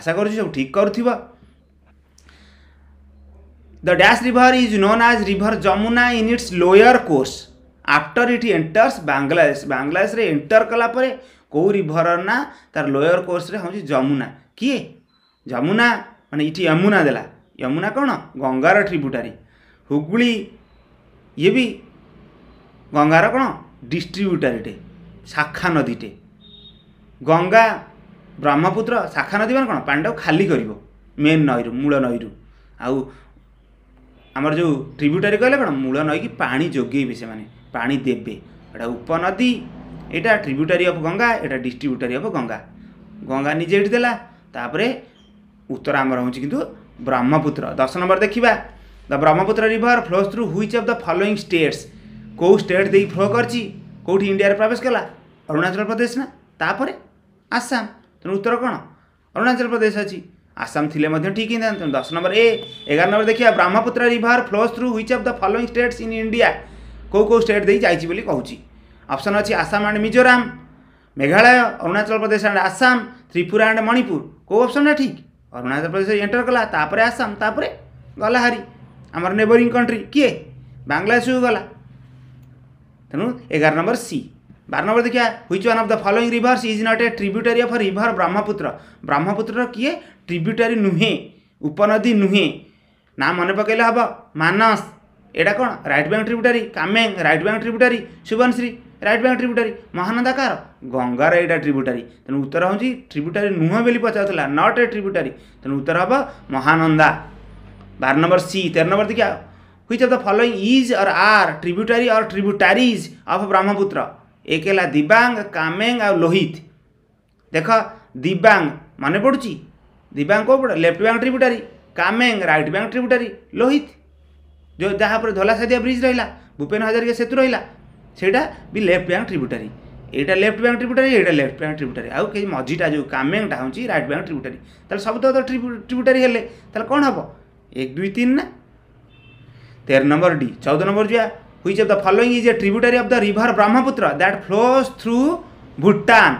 Speaker 1: आशा कर ठीक कर the dash river is known as river Jamuna in its lower course after it enters Bangladesh বাংলাদেশে এন্টর কলাপরে কেউ রিভরর না তার লোয়র কোর্সরে হচ্ছে যমুনা কি যমুনা মানে ইটি যমুনা দেলা যমুনা কোণ গঙ্গার ট্রিব্যুটারি হুগলি ইয়ে বি গঙ্গার কোণ ডিস্ট্রিব্যুটারিটে শাখা নদীটে গঙ্গা ব্রহ্মপুত্র শাখা নদী মানে কোণ পানিটাকে খালি করব মেন নଈରୁ ମୂଳ ନଈରୁ ଆଉ ଆମର ଯେଉଁ ଟ୍ରିବ୍ୟୁଟାରୀ କହିଲେ କ'ଣ ମୂଳ ନଈକି ପାଣି ଯୋଗେଇବେ ସେମାନେ ପାଣି ଦେବେ ଏଇଟା ଉପନଦୀ ଏଇଟା ଟ୍ରିବ୍ୟୁଟାରୀ ଅଫ୍ ଗଙ୍ଗା ଏଇଟା ଡିଷ୍ଟ୍ରିବ୍ୟୁଟାରୀ ଅଫ୍ ଗଙ୍ଗା ଗଙ୍ଗା ନିଜେ ଏଇଠି ଦେଲା ତାପରେ ଉତ୍ତର ଆମର ହେଉଛି କିନ୍ତୁ ବ୍ରହ୍ମପୁତ୍ର ଦଶ ନମ୍ବର ଦେଖିବା the Brahmaputra river flows through which of the following states କେଉଁ ଷ୍ଟେଟ୍ ଦେଇ ଫ୍ଲୋ କରିଛି କେଉଁଠି ଇଣ୍ଡିଆରେ ପ୍ରବେଶ କଲା ଅରୁଣାଚଳ ପ୍ରଦେଶ ନା ତାପରେ ଆସାମ ତେଣୁ ଉତ୍ତର କ'ଣ ଅରୁଣାଚଳ ପ୍ରଦେଶ ଅଛି ଆସାମ ଥିଲେ ମଧ୍ୟ ଠିକ୍ ହେଇଥାନ୍ତା ତେଣୁ ଦଶ ନମ୍ବର ଏ ଏଗାର ନମ୍ବର ଦେଖିବା Brahmaputra river flows through which of the following states in India कौ कौ स्टेट दे जापसन अच्छी Assam and Mizoram Meghalaya Arunachal Pradesh and Assam Tripura and Manipur कौ अपसन ठीक अरुणाचल प्रदेश एंटर कला आसाम तापर गला हारी आमर नेबरिंग कंट्री किए बांग्लादेश को गला तेणु एगार नंबर सी बार नंबर देखिए हुई one of the following rivers is not a tributary of river Brahmaputra Brahmaputra किए ट्रिब्यूटारी नुहे उपनदी नुहे ना मन पकड़ हम मानस एटा कौन right bank tributary Kameng right bank tributary Subansiri right bank tributary Mahananda कार गंगार यहाँ ट्रिब्यूटारी तेणु उत्तर हूँ ट्रिब्यूटारी नुह बोली पचार नट ए ट्रिब्यूटारी तेणु उत्तर हम महानंदा बार नंबर सी तेरह नंबर देखिए हुई of the following is or are tributary or tributaries of Brahmaputra एक है दिबांग कामेंग आ लोहित देख दिबांग मन पड़ी दिवांग कौ पड़ left bank tributary Kameng right bank tributary Lohit ଯାହାପରେ ଧଲାସାଦିଆ ବ୍ରିଜ୍ ରହିଲା ଭୂପେନ ହଜାରିକା ସେତୁ ରହିଲା ସେଇଟା ବି ଲେଫ୍ଟ ବ୍ୟାଙ୍କ ଟ୍ରିବ୍ୟୁଟାରୀ ଏଇଟା ଲେଫ୍ଟ ବ୍ୟାଙ୍କ ଟ୍ରିବ୍ୟୁଟାରୀ ଏଇଟା ଲେଫ୍ଟ ବ୍ୟାଙ୍କ ଟ୍ରିବ୍ୟୁଟାରୀ ଆଉ କେହି ମଝିଟା ଯେଉଁ କାମେଙ୍ଗଟା ହେଉଛି ରାଇଟ୍ ବ୍ୟାଙ୍କ ଟ୍ରିବ୍ୟୁଟାରୀ ତାହେଲେ ସବୁତକ ତ ଟ୍ରିବ୍ୟୁଟାରୀ ହେଲେ ତାହେଲେ କ'ଣ ହେବ ଏକ ଦୁଇ ତିନି ନା ତେର ନମ୍ବର ଡି ଚଉଦ ନମ୍ବର ଯିବା which of the following is a tributary of the river Brahmaputra that flows through Bhutan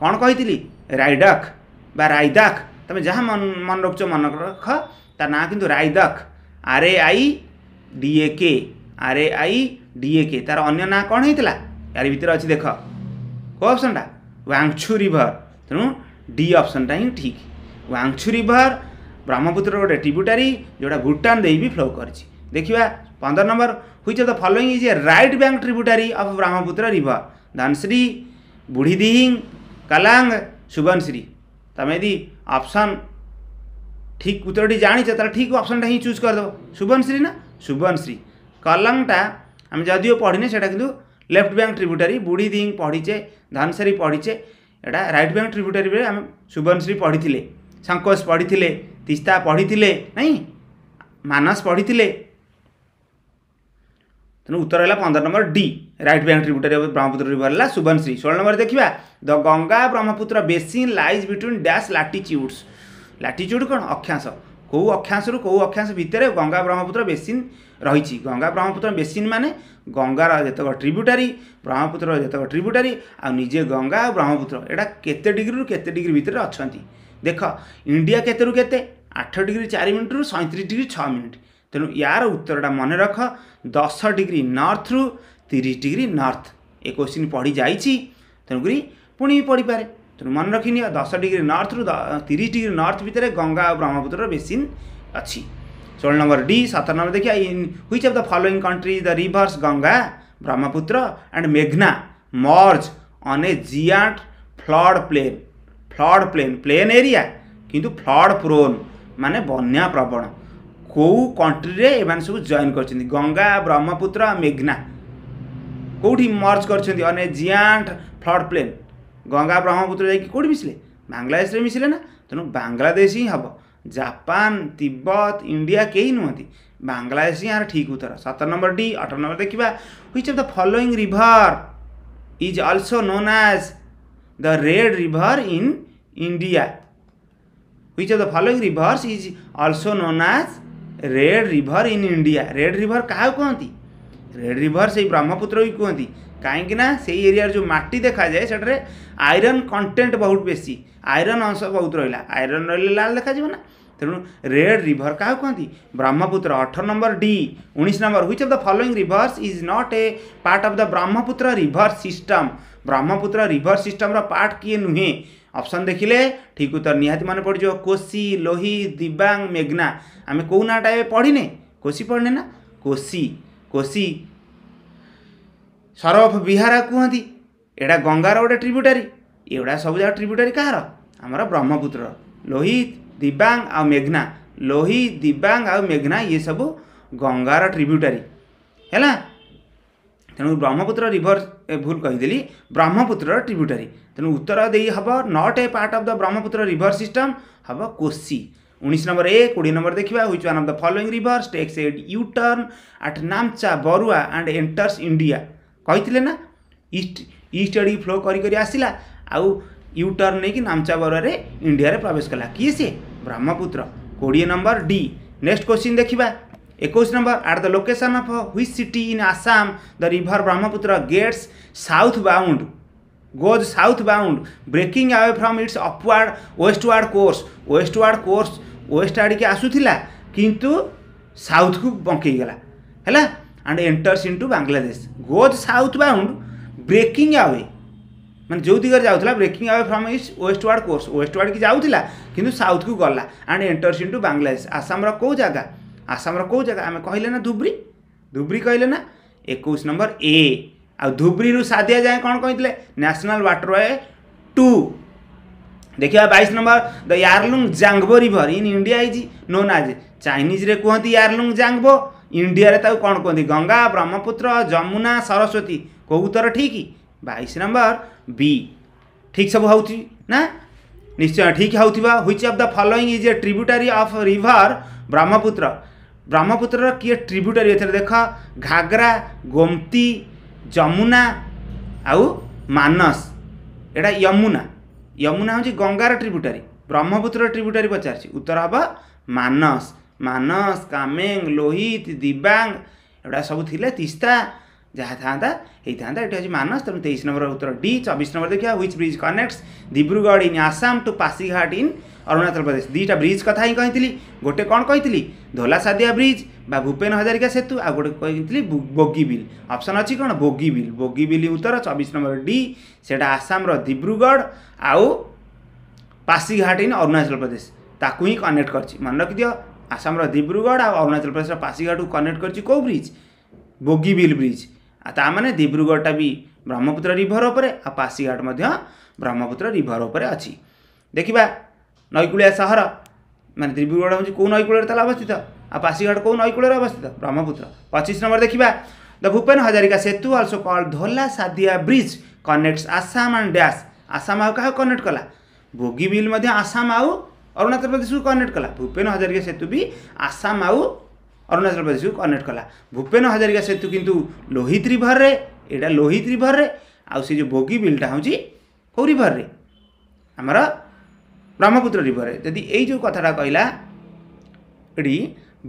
Speaker 1: କ'ଣ କହିଥିଲି ରାଇଡକ୍ ବା ରାଇଦାକ୍ ତୁମେ ଯାହା ମନ ରଖୁଛ ମନେ ରଖ ତା ନାଁ କିନ୍ତୁ ରାଇଦକ୍ ଆର୍ A I ডিএকে R A I ডিএকে তার অন্য না କ'ଣ ହେଇଥିଲା ୟାରି ଭିତରେ ଅଛି ଦେଖ କେଉଁ ଅପସନ୍ଟା ୱାଙ୍ଗଛୁ ରିଭର ତେଣୁ ଡି ଅପସନ୍ଟା ହିଁ ଠିକ୍ ୱାଙ୍ଗଛୁ ରିଭର ବ୍ରହ୍ମପୁତ୍ରର ଗୋଟେ ଟ୍ରିବ୍ୟୁଟାରୀ ଯେଉଁଟା ଭୁଟାନ ଦେଇ ବି ଫ୍ଲୋ କରିଛି ଦେଖିବା ପନ୍ଦର number which the following is a right bank tributary of Brahmaputra river Dhansiri Burhidihing Kalang Subansiri ତମେ ଯଦି ଅପସନ୍ ଠିକ୍ ଉତ୍ତରଟି ଜାଣିଛ ତାହେଲେ ଠିକ୍ ଅପସନ୍ଟା ହିଁ ଚୁଜ୍ କରିଦେବ ସୁବନଶ୍ରୀ ନା শুভনশ্রী কলংটা আমি যদিও পড়িনি সেটা কিন্তু লেফট ব্যাঙ্ক ট্রিবিউটারি বুড়ি দিং পড়িছে ধানসারি পড়িছে এটা রাইট ব্যাঙ্ক ট্রিবিউটারি আমি শুভনশ্রী পড়িলে শঙ্কোষ পড়িলে তিস্তা পড়িলে নাই মানস পড়িলে তেমন উত্তর হল পনেরো number D right bank tributary of Brahmaputra river হল সুবনশ্রী ষোল নম্বর দেখা the Ganga Brahmaputra basin lies between dash latitudes latitude কোণ অক্ষাংশ अक्षांश अक्षांशु के अक्षांश भित्र गंगा ब्रह्मपुत्र बेसिन रहिँछ गंगा ब्रह्मपुत्र बेसिन मे गङ्गा ट्रिटारि ब्रह्मपुत्र गंगा आउ ब्रह्मपुत्र ब्रह्मपुत्रा केते डिग्री केते डिग्री भित्र अनि देख इन्डिया केतरु केते आठ डिग्री रु सैँतिस डिग्री छ मिनट तेणु यार उत्तर मन रख दस डिग्री नर्थ रुति डिग्री नर्थ एन् पढिजाइ तेणुकरी पढि पढिपे ତେଣୁ ମନେ ରଖିନିଅ ଦଶ ଡିଗ୍ରୀ ନର୍ଥରୁ ତିରିଶ ଡିଗ୍ରୀ ନର୍ଥ ଭିତରେ ଗଙ୍ଗା ଆଉ ବ୍ରହ୍ମପୁତ୍ରର ବେସିନ୍ ଅଛି ଷୋହଳ ନମ୍ବର ଡି ସତର ନମ୍ବର ଦେଖିବା in which of the following country the rivers Ganga Brahmaputra and ମେଘ୍ନା merge on a giant flood plain flood plain plain area କିନ୍ତୁ ଫ୍ଲଡ୍ ପ୍ରୋନ୍ ମାନେ ବନ୍ୟା ପ୍ରବଣ କେଉଁ କଣ୍ଟ୍ରିରେ ଏମାନେ ସବୁ ଜଏନ୍ କରିଛନ୍ତି ଗଙ୍ଗା ବ୍ରହ୍ମପୁତ୍ର ମେଘ୍ନା କେଉଁଠି ମର୍ଜ କରିଛନ୍ତି on a giant flood plain Ganga Brahmaputra जाठी मिसले बांग्लादेश मिसले ना तेणु बांग्लादेश ही हम जापान तिब्बत इंडिया कई नुहति बांग्लादेश ही ठीक उत्तर सतर नंबर डी अठर नंबर देखा which of the following river is also known as the red river in India which of the following rivers is also known as red river in India red river क्या कहती red river से ब्रह्मपुत्र भी कहती କାହିଁକିନା ସେଇ ଏରିଆର ଯେଉଁ ମାଟି ଦେଖାଯାଏ ସେଠାରେ ଆଇରନ୍ କଣ୍ଟେଣ୍ଟ ବହୁତ ବେଶୀ ଆଇରନ୍ ଅଂଶ ବହୁତ ରହିଲା ଆଇରନ୍ ରହିଲେ ଲାଲ ଦେଖାଯିବ ନା ତେଣୁ ରେଡ୍ ରିଭର୍ କାହାକୁ କହନ୍ତି ବ୍ରହ୍ମପୁତ୍ର ଅଠର ନମ୍ବର ଡି ଉଣେଇଶ number which of the following rivers is not a part of the Brahmaputra river system Brahmaputra river ସିଷ୍ଟମ୍ର ପାର୍ଟ କିଏ ନୁହେଁ ଅପସନ୍ ଦେଖିଲେ ଠିକ୍ ଉତ୍ତର ନିହାତି ମନେ ପଡ଼ିଯିବ କୋଶି ଲୋହି ଦିବାଙ୍ଗ ମେଘ୍ନା ଆମେ କେଉଁ ନାଁଟା ଏବେ ପଢ଼ିନେ କୋଶି ପଢ଼ିନେ ନା କୋଶି କୋଶି ସରଫ ବିହାରା କୁହନ୍ତି ଏଇଟା ଗଙ୍ଗାର ଗୋଟେ ଟ୍ରିବ୍ୟୁଟାରୀ ଏଗୁଡ଼ା ସବୁଯାକ ଟ୍ରିବ୍ୟୁଟାରୀ କାହାର ଆମର ବ୍ରହ୍ମପୁତ୍ରର ଲୋହିତ ଦିବାଙ୍ଗ ଆଉ ମେଘନା ଲୋହିତ ଦିବାଙ୍ଗ ଆଉ ମେଘନା ଇଏ ସବୁ ଗଙ୍ଗାର ଟ୍ରିବ୍ୟୁଟାରୀ ହେଲା ତେଣୁ ବ୍ରହ୍ମପୁତ୍ର ରିଭର ଭୁଲ କହିଦେଲି ବ୍ରହ୍ମପୁତ୍ରର ଟ୍ରିବ୍ୟୁଟାରୀ ତେଣୁ ଉତ୍ତର ଦେଇ ହେବ not a part of the Brahmaputra river system ହେବ କୋଶି ଉଣେଇଶ ନମ୍ବର ଏ କୋଡ଼ିଏ ନମ୍ବର ଦେଖିବା which one of the following rivers takes a U turn at Namcha Barwa and enters India କହିଥିଲେ ନା ଇଷ୍ଟ ଇଷ୍ଟ ଆଡ଼ିକି ଫ୍ଲୋ କରି କରି ଆସିଲା ଆଉ ୟୁଟର୍ନ ନେଇକି ନାମଚା ବରରେ ଇଣ୍ଡିଆରେ ପ୍ରବେଶ କଲା କିଏ ସିଏ ବ୍ରହ୍ମପୁତ୍ର କୋଡ଼ିଏ ନମ୍ବର ଡି ନେକ୍ସଟ କ୍ୱେଶ୍ଚିନ୍ ଦେଖିବା ଏକୋଇଶ number at the location of which city in Assam the river Brahmaputra gets southbound goes southbound, breaking away from its upward westward course. Westward course west ଆଡ଼ିକି ଆସୁଥିଲା କିନ୍ତୁ ସାଉଥକୁ ବଙ୍କେଇଗଲା ହେଲା and enters to Bangladesh goes southbound breaking away मैंने जो दिगर जा breaking away from is westward course westward की जाऊला कि साउथ को गला and enters to Bangladesh Assam रो जगह आसाम रो जगह आम कहले ना धुब्री धुब्री कहले ना एक नंबर ए आुब्री रु सादिया जाए कौन कही न्यासनाल वे टू देखिए बैश number the Yarlung Zangbo river in India is known as चाइनिज्रे कहती यारलुंग जांगबो ଇଣ୍ଡିଆରେ ତାକୁ କ'ଣ କୁହନ୍ତି ଗଙ୍ଗା ବ୍ରହ୍ମପୁତ୍ର ଯମୁନା ସରସ୍ୱତୀ କେଉଁ ଉତ୍ତର ଠିକ୍ ବାଇଶ ନମ୍ବର ବି ଠିକ୍ ସବୁ ହେଉଛି ନା ନିଶ୍ଚୟ ଠିକ୍ ହେଉଥିବ which of the following is a tributary of river Brahmaputra ବ୍ରହ୍ମପୁତ୍ରର କିଏ ଟ୍ରିବ୍ୟୁଟାରୀ ଏଥିରେ ଦେଖ ଘାଗରା ଗୋମତି ଯମୁନା ଆଉ ମାନସ ଏଇଟା ୟମୁନା ୟମୁନା ହେଉଛି ଗଙ୍ଗାର ଟ୍ରିବ୍ୟୁଟାରୀ ବ୍ରହ୍ମପୁତ୍ରର ଟ୍ରିବ୍ୟୁଟାରୀ ପଚାରିଛି ଉତ୍ତର ହେବ ମାନସ ମାନସ କାମେଙ୍ଗ ଲୋହିତ ଦିବାଙ୍ଗ ଏଗୁଡ଼ା ସବୁ ଥିଲେ ତିସ୍ତା ଯାହା ଥାନ୍ତା ହେଇଥାନ୍ତା ଏଠି ହେଉଛି ମାନସ ତେଣୁ ତେଇଶ ନମ୍ବର ଉତ୍ତର ଡି ଚବିଶ ନମ୍ବର ଦେଖିବା which bridge connects Dibrugarh in Assam to Pasighat in Arunachal Pradesh ଦୁଇଟା ବ୍ରିଜ୍ କଥା ହିଁ କହିଥିଲି ଗୋଟେ କ'ଣ କହିଥିଲି ଧୋଲା ସାଦିଆ ବ୍ରିଜ୍ ବା ଭୂପେନ ହଜାରିକା ସେତୁ ଆଉ ଗୋଟେ କହିଥିଲି ବୋଗିବିଲ୍ ଅପସନ୍ ଅଛି କ'ଣ ବୋଗିବିଲ୍ ବୋଗିବିଲ୍ ଉତ୍ତର ଚବିଶ ନମ୍ବର ଡି ସେଇଟା ଆସାମର ଦିବ୍ରୁଗଡ଼ ଆଉ ପାସିଘାଟ ଇନ୍ ଅରୁଣାଚଳ ପ୍ରଦେଶ ତାକୁ ହିଁ କନେକ୍ଟ କରିଛି ମନେ ରଖିଦିଅ ଆସାମର ଦିବ୍ରୁଗଡ଼ ଆଉ ଅରୁଣାଚଳ ପ୍ରଦେଶର ପାସିଘାଟକୁ କନେକ୍ଟ କରିଛି କେଉଁ ବ୍ରିଜ୍ ବୋଗିବିଲ୍ ବ୍ରିଜ୍ ଆଉ ତା'ମାନେ ଦିବ୍ରୁଗଡ଼ଟା ବି ବ୍ରହ୍ମପୁତ୍ର ରିଭର ଉପରେ ଆଉ ପାସିଘାଟ ମଧ୍ୟ ବ୍ରହ୍ମପୁତ୍ର ରିଭର ଉପରେ ଅଛି ଦେଖିବା ନଈକୂଳିଆ ସହର ମାନେ ଦିବ୍ରୁଗଡ଼ ହେଉଛି କେଉଁ ନଈକୂଳରେ ତାହେଲେ ଅବସ୍ଥିତ ଆଉ ପାସିଘାଟ କେଉଁ ନଈକୂଳରେ ଅବସ୍ଥିତ ବ୍ରହ୍ମପୁତ୍ର ପଚିଶ ନମ୍ବର ଦେଖିବା the Bhupen Hazarika Setu also called Dhola Sadiya bridge connects Assam and dash Assam ଆଉ କାହାକୁ କନେକ୍ଟ କଲା ବୋଗିବିଲ୍ ମଧ୍ୟ ଆସାମ ଆଉ अरुणाचल प्रदेशको कनेक्ट कला भूपेन हजारिका सेतु भी आसाम आउ ଅରୁଣାଚଳ ପ୍ରଦେଶକୁ କନେକ୍ଟ କଲା ଭୂପେନ ହଜାରିକା ସେତୁ କିନ୍ତୁ ଲୋହିତ ରିଭରରେ ଏଇଟା ଲୋହିତ ରିଭରରେ ଆଉ ସେ ଯେଉଁ ବୋଗି ବିଲ୍ଟା ହେଉଛି କେଉଁ ରିଭରରେ ଆମର ବ୍ରହ୍ମପୁତ୍ର ରିଭରରେ ଯଦି ଏଇ ଯେଉଁ କଥାଟା କହିଲା ଏଠି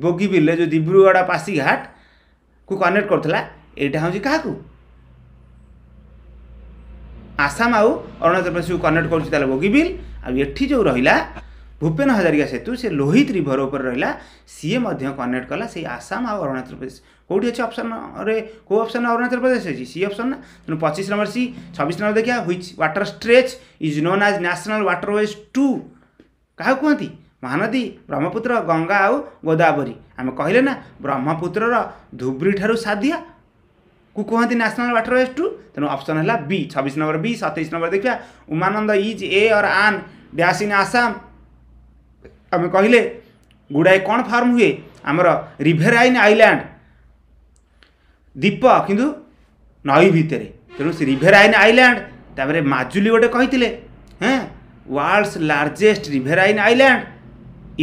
Speaker 1: ବୋଗି ବିଲ୍ରେ ଯେଉଁ ଦିବ୍ରୁଗଡ଼ ପାସିଘାଟକୁ କନେକ୍ଟ କରୁଥିଲା ଏଇଟା ହେଉଛି କାହାକୁ ଆସାମ ଆଉ ଅରୁଣାଚଳ ପ୍ରଦେଶକୁ କନେକ୍ଟ କରୁଛି ତାହେଲେ ବୋଗି ବିଲ୍ ଆଉ ଏଠି ଯେଉଁ ରହିଲା भूपेन हजारिका सेतु से लोहित रिभर उपर रहा सीए कनेक्ट कला से आसाम आउ अरुणाचल प्रदेश कौटी अच्छे अप्सन कौ अप्सन अरुणाचल प्रदेश अच्छी सी अप्सन ना तेनाली पचिश नंबर सी छब्स नंबर देखा हुई व्टर स्ट्रेच इज नोन आज न्यासनाल व्टर वेज टू क्या कहते महानदी ब्रह्मपुत्र गंगा आउ गोदावरी आम कहले ना ब्रह्मपुत्र धुबरी ठार् साधिया को कहते न्यासनाल व्टर वेज टू तेनालीप्सन है बी छब्स नंबर बी सतैश नंबर देखा उमानंद इज ए और आन डैश इन आसाम ଆମେ କହିଲେ ଗୁଡ଼ାଏ କ'ଣ ଫାର୍ମ ହୁଏ ଆମର ରିଭେରାଇନ୍ ଆଇଲ୍ୟାଣ୍ଡ ଦ୍ୱୀପ କିନ୍ତୁ ନଈ ଭିତରେ ତେଣୁ ସେ ରିଭେରାଇନ୍ ଆଇଲ୍ୟାଣ୍ଡ ତାପରେ ମାଜୁଲି ଗୋଟେ କହିଥିଲେ ହଁ world's largest riverine island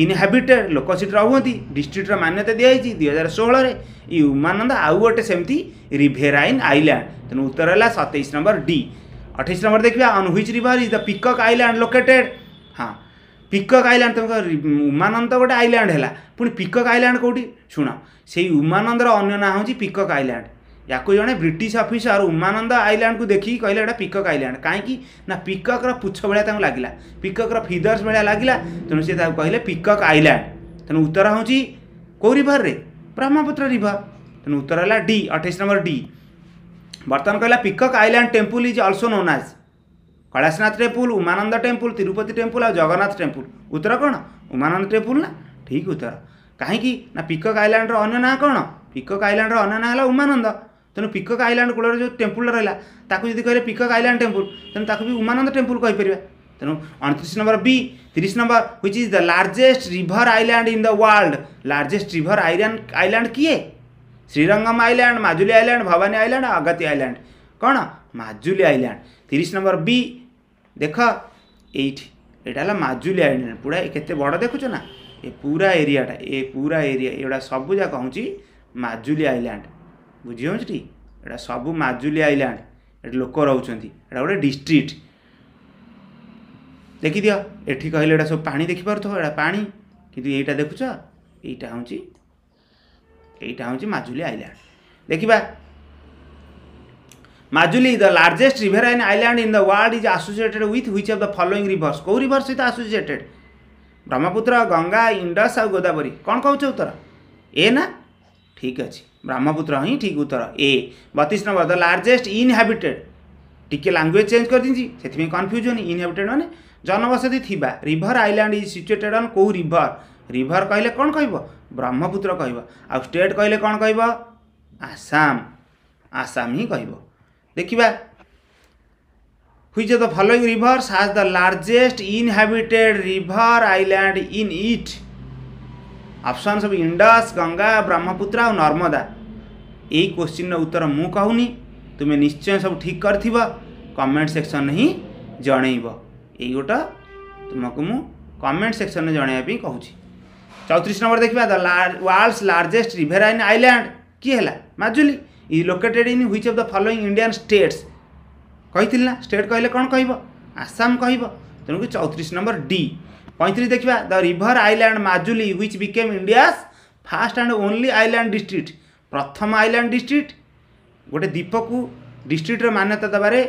Speaker 1: inhabited ଲୋକ ସେଠି ରହୁଛନ୍ତି ଡିଷ୍ଟ୍ରିକ୍ଟର ମାନ୍ୟତା ଦିଆଯାଇଛି ଦୁଇ ହଜାର ଷୋହଳରେ ଏଇ ଉମାନନ୍ଦ ଆଉ ଗୋଟେ ସେମିତି ରିଭେରାଇନ୍ ଆଇଲ୍ୟାଣ୍ଡ ତେଣୁ ଉତ୍ତର ହେଲା ସତେଇଶ ନମ୍ବର ଡି ଅଠେଇଶ ନମ୍ବର ଦେଖିବା on which river is the peacock island located ହଁ ପିକକ୍ ଆଇଲ୍ୟାଣ୍ଡ ଉମାନନ୍ଦ ଗୋଟେ ଆଇଲ୍ୟାଣ୍ଡ ହେଲା ପୁଣି ପିକକ୍ ଆଇଲ୍ୟାଣ୍ଡ କେଉଁଠି ଶୁଣ ସେଇ ଉମାନନ୍ଦର ଅନ୍ୟ ନାଁ ହେଉଛି ପିକକ୍ ଆଇଲ୍ୟାଣ୍ଡ ୟାକୁ ଜଣେ ବ୍ରିଟିଶ ଅଫିସର ଉମାନନ୍ଦ ଆଇଲ୍ୟାଣ୍ଡକୁ ଦେଖିକି କହିଲେ ଏଇଟା ପିକକ୍ ଆଇଲ୍ୟାଣ୍ଡ କାହିଁକି ନା ପିକକ୍ର ପୁଛ ଭଳିଆ ତାଙ୍କୁ ଲାଗିଲା ପିକକ୍ର ଫିଦର୍ସ ଭଳିଆ ଲାଗିଲା ତେଣୁ ସେ ତାକୁ କହିଲେ ପିକକ୍ ଆଇଲ୍ୟାଣ୍ଡ ତେଣୁ ଉତ୍ତର ହେଉଛି କେଉଁ ରିଭରରେ ବ୍ରହ୍ମପୁତ୍ର ରିଭର ତେଣୁ ଉତ୍ତର ହେଲା ଡି ଅଠେଇଶ ନମ୍ବର ଡି ବର୍ତ୍ତମାନ କହିଲା peacock island temple is also known as Kailashnath temple Umananda temple Tirupati temple ଆଉ ଜଗନ୍ନାଥ ଟେମ୍ପୁଲ ଉତ୍ତର କ'ଣ ଉମାନନ୍ଦ ଟେମ୍ପୁଲ ନା ଠିକ୍ ଉତ୍ତର କାହିଁକି ନା ପିକକ୍ ଆଇଲ୍ୟାଣ୍ଡର ଅନ୍ୟ ନାଁ କ'ଣ ପିକକ୍ ଆଇଲ୍ୟାଣ୍ଡର ଅନ୍ୟ ନାଁ ହେଲା ଉମାନନ୍ଦ ତେଣୁ ପିକକ୍ ଆଇଲ୍ୟାଣ୍ଡ କୂଳରେ ଯେଉଁ ଟେମ୍ପୁଲଟା ରହିଲା ତାକୁ ଯଦି କହିଲେ ପିକକ୍ ଆଇଲ୍ୟାଣ୍ଡ ଟେମ୍ପୁଲ ତେଣୁ ତାକୁ ବି ଉମାନନ୍ଦ ଟେମ୍ପୁଲ କହିପାରିବା ତେଣୁ ଅଣତିରିଶ ନମ୍ବର ବି ତିରିଶ number which is the largest river island in the world largest river island island କିଏ Srirangam island Majuli island Bhavani island Agatti island କ'ଣ ମାଜୁଲି ଆଇଲ୍ୟାଣ୍ଡ ତିରିଶ ନମ୍ବର ବି ଦେଖ ଏଇଠି ଏଇଟା ହେଲା ମାଜୁଲି ଆଇଲ୍ୟାଣ୍ଡ ପୁରା କେତେ ବଡ଼ ଦେଖୁଛ ନା ଏ ପୁରା ଏରିଆଟା ଏ ପୁରା ଏରିଆ ଏଗୁଡ଼ା ସବୁଯାକ ହେଉଛି ମାଜୁଲି ଆଇଲ୍ୟାଣ୍ଡ ବୁଝି ହେଉଛି ଟି ଏଇଟା ସବୁ ମାଜୁଲି ଆଇଲ୍ୟାଣ୍ଡ ଏଠି ଲୋକ ରହୁଛନ୍ତି ଏଇଟା ଗୋଟେ ଡିଷ୍ଟ୍ରିକ୍ଟ ଦେଖିଦିଅ ଏଠି କହିଲେ ଏଇଟା ସବୁ ପାଣି ଦେଖିପାରୁଥିବ ଏଇଟା ପାଣି କିନ୍ତୁ ଏଇଟା ଦେଖୁଛ ଏଇଟା ହେଉଛି ଏଇଟା ହେଉଛି ମାଜୁଲି ଆଇଲ୍ୟାଣ୍ଡ ଦେଖିବା Majuli, the largest riverine island in the world, is associated with which of the following rivers? কেউ রিভর সহিত আসোসিয়েটেড ব্রহ্মপুত্র গঙ্গা ইন্ডস ଆଉ ଗୋଦାବରୀ କ'ଣ କହୁଛ ଉତ୍ତର ଏ ନା ଠିକ୍ ଅଛି ବ୍ରହ୍ମପୁତ୍ର ହିଁ ଠିକ୍ ଉତ୍ତର ଏ ବତିଶ ନମ୍ବର ଦ ଲାର୍ଜେଷ୍ଟ ଇନହାବିଟେଡ୍ ଟିକେ ଲାଙ୍ଗୁଏଜ୍ ଚେଞ୍ଜ କରିଦେଇଛି ସେଥିପାଇଁ କନଫ୍ୟୁଜ୍ ହେଉନି ଇନହାବିଟେଡ୍ ମାନେ ଜନବସତି ଥିବା river island is situated on କେଉଁ ରିଭର ରିଭର କହିଲେ କ'ଣ କହିବ ବ୍ରହ୍ମପୁତ୍ର କହିବ ଆଉ ଷ୍ଟେଟ୍ କହିଲେ କ'ଣ କହିବ ଆସାମ ଆସାମ ହିଁ କହିବ देखा हुई the following rivers rivers the largest largest inhabited island in it option सब इंडस गंगा ब्रह्मपुत्र और नर्मदा यही क्वेश्चन उत्तर मुझे तुम्हें निश्चय सब ठीक कर कमेंट सेक्शन ही जनइब यही गोटा तुमको मु कमेंट सेक्शन में जनवाई कहूँ चौतीस नंबर देखा the world's largest riverine island किए है Majuli is located in which of the following Indian states କହିଥିଲି ନା ଷ୍ଟେଟ୍ କହିଲେ କ'ଣ କହିବ ଆସାମ କହିବ ତେଣୁକରି ଚଉତିରିଶ ନମ୍ବର ଡି ପଇଁତିରିଶ ଦେଖିବା the river island Majuli which became India's first and only island district ପ୍ରଥମ ଆଇଲ୍ୟାଣ୍ଡ ଡିଷ୍ଟ୍ରିକ୍ଟ ଗୋଟେ ଦ୍ୱୀପକୁ ଡିଷ୍ଟ୍ରିକ୍ଟର ମାନ୍ୟତା ଦେବାରେ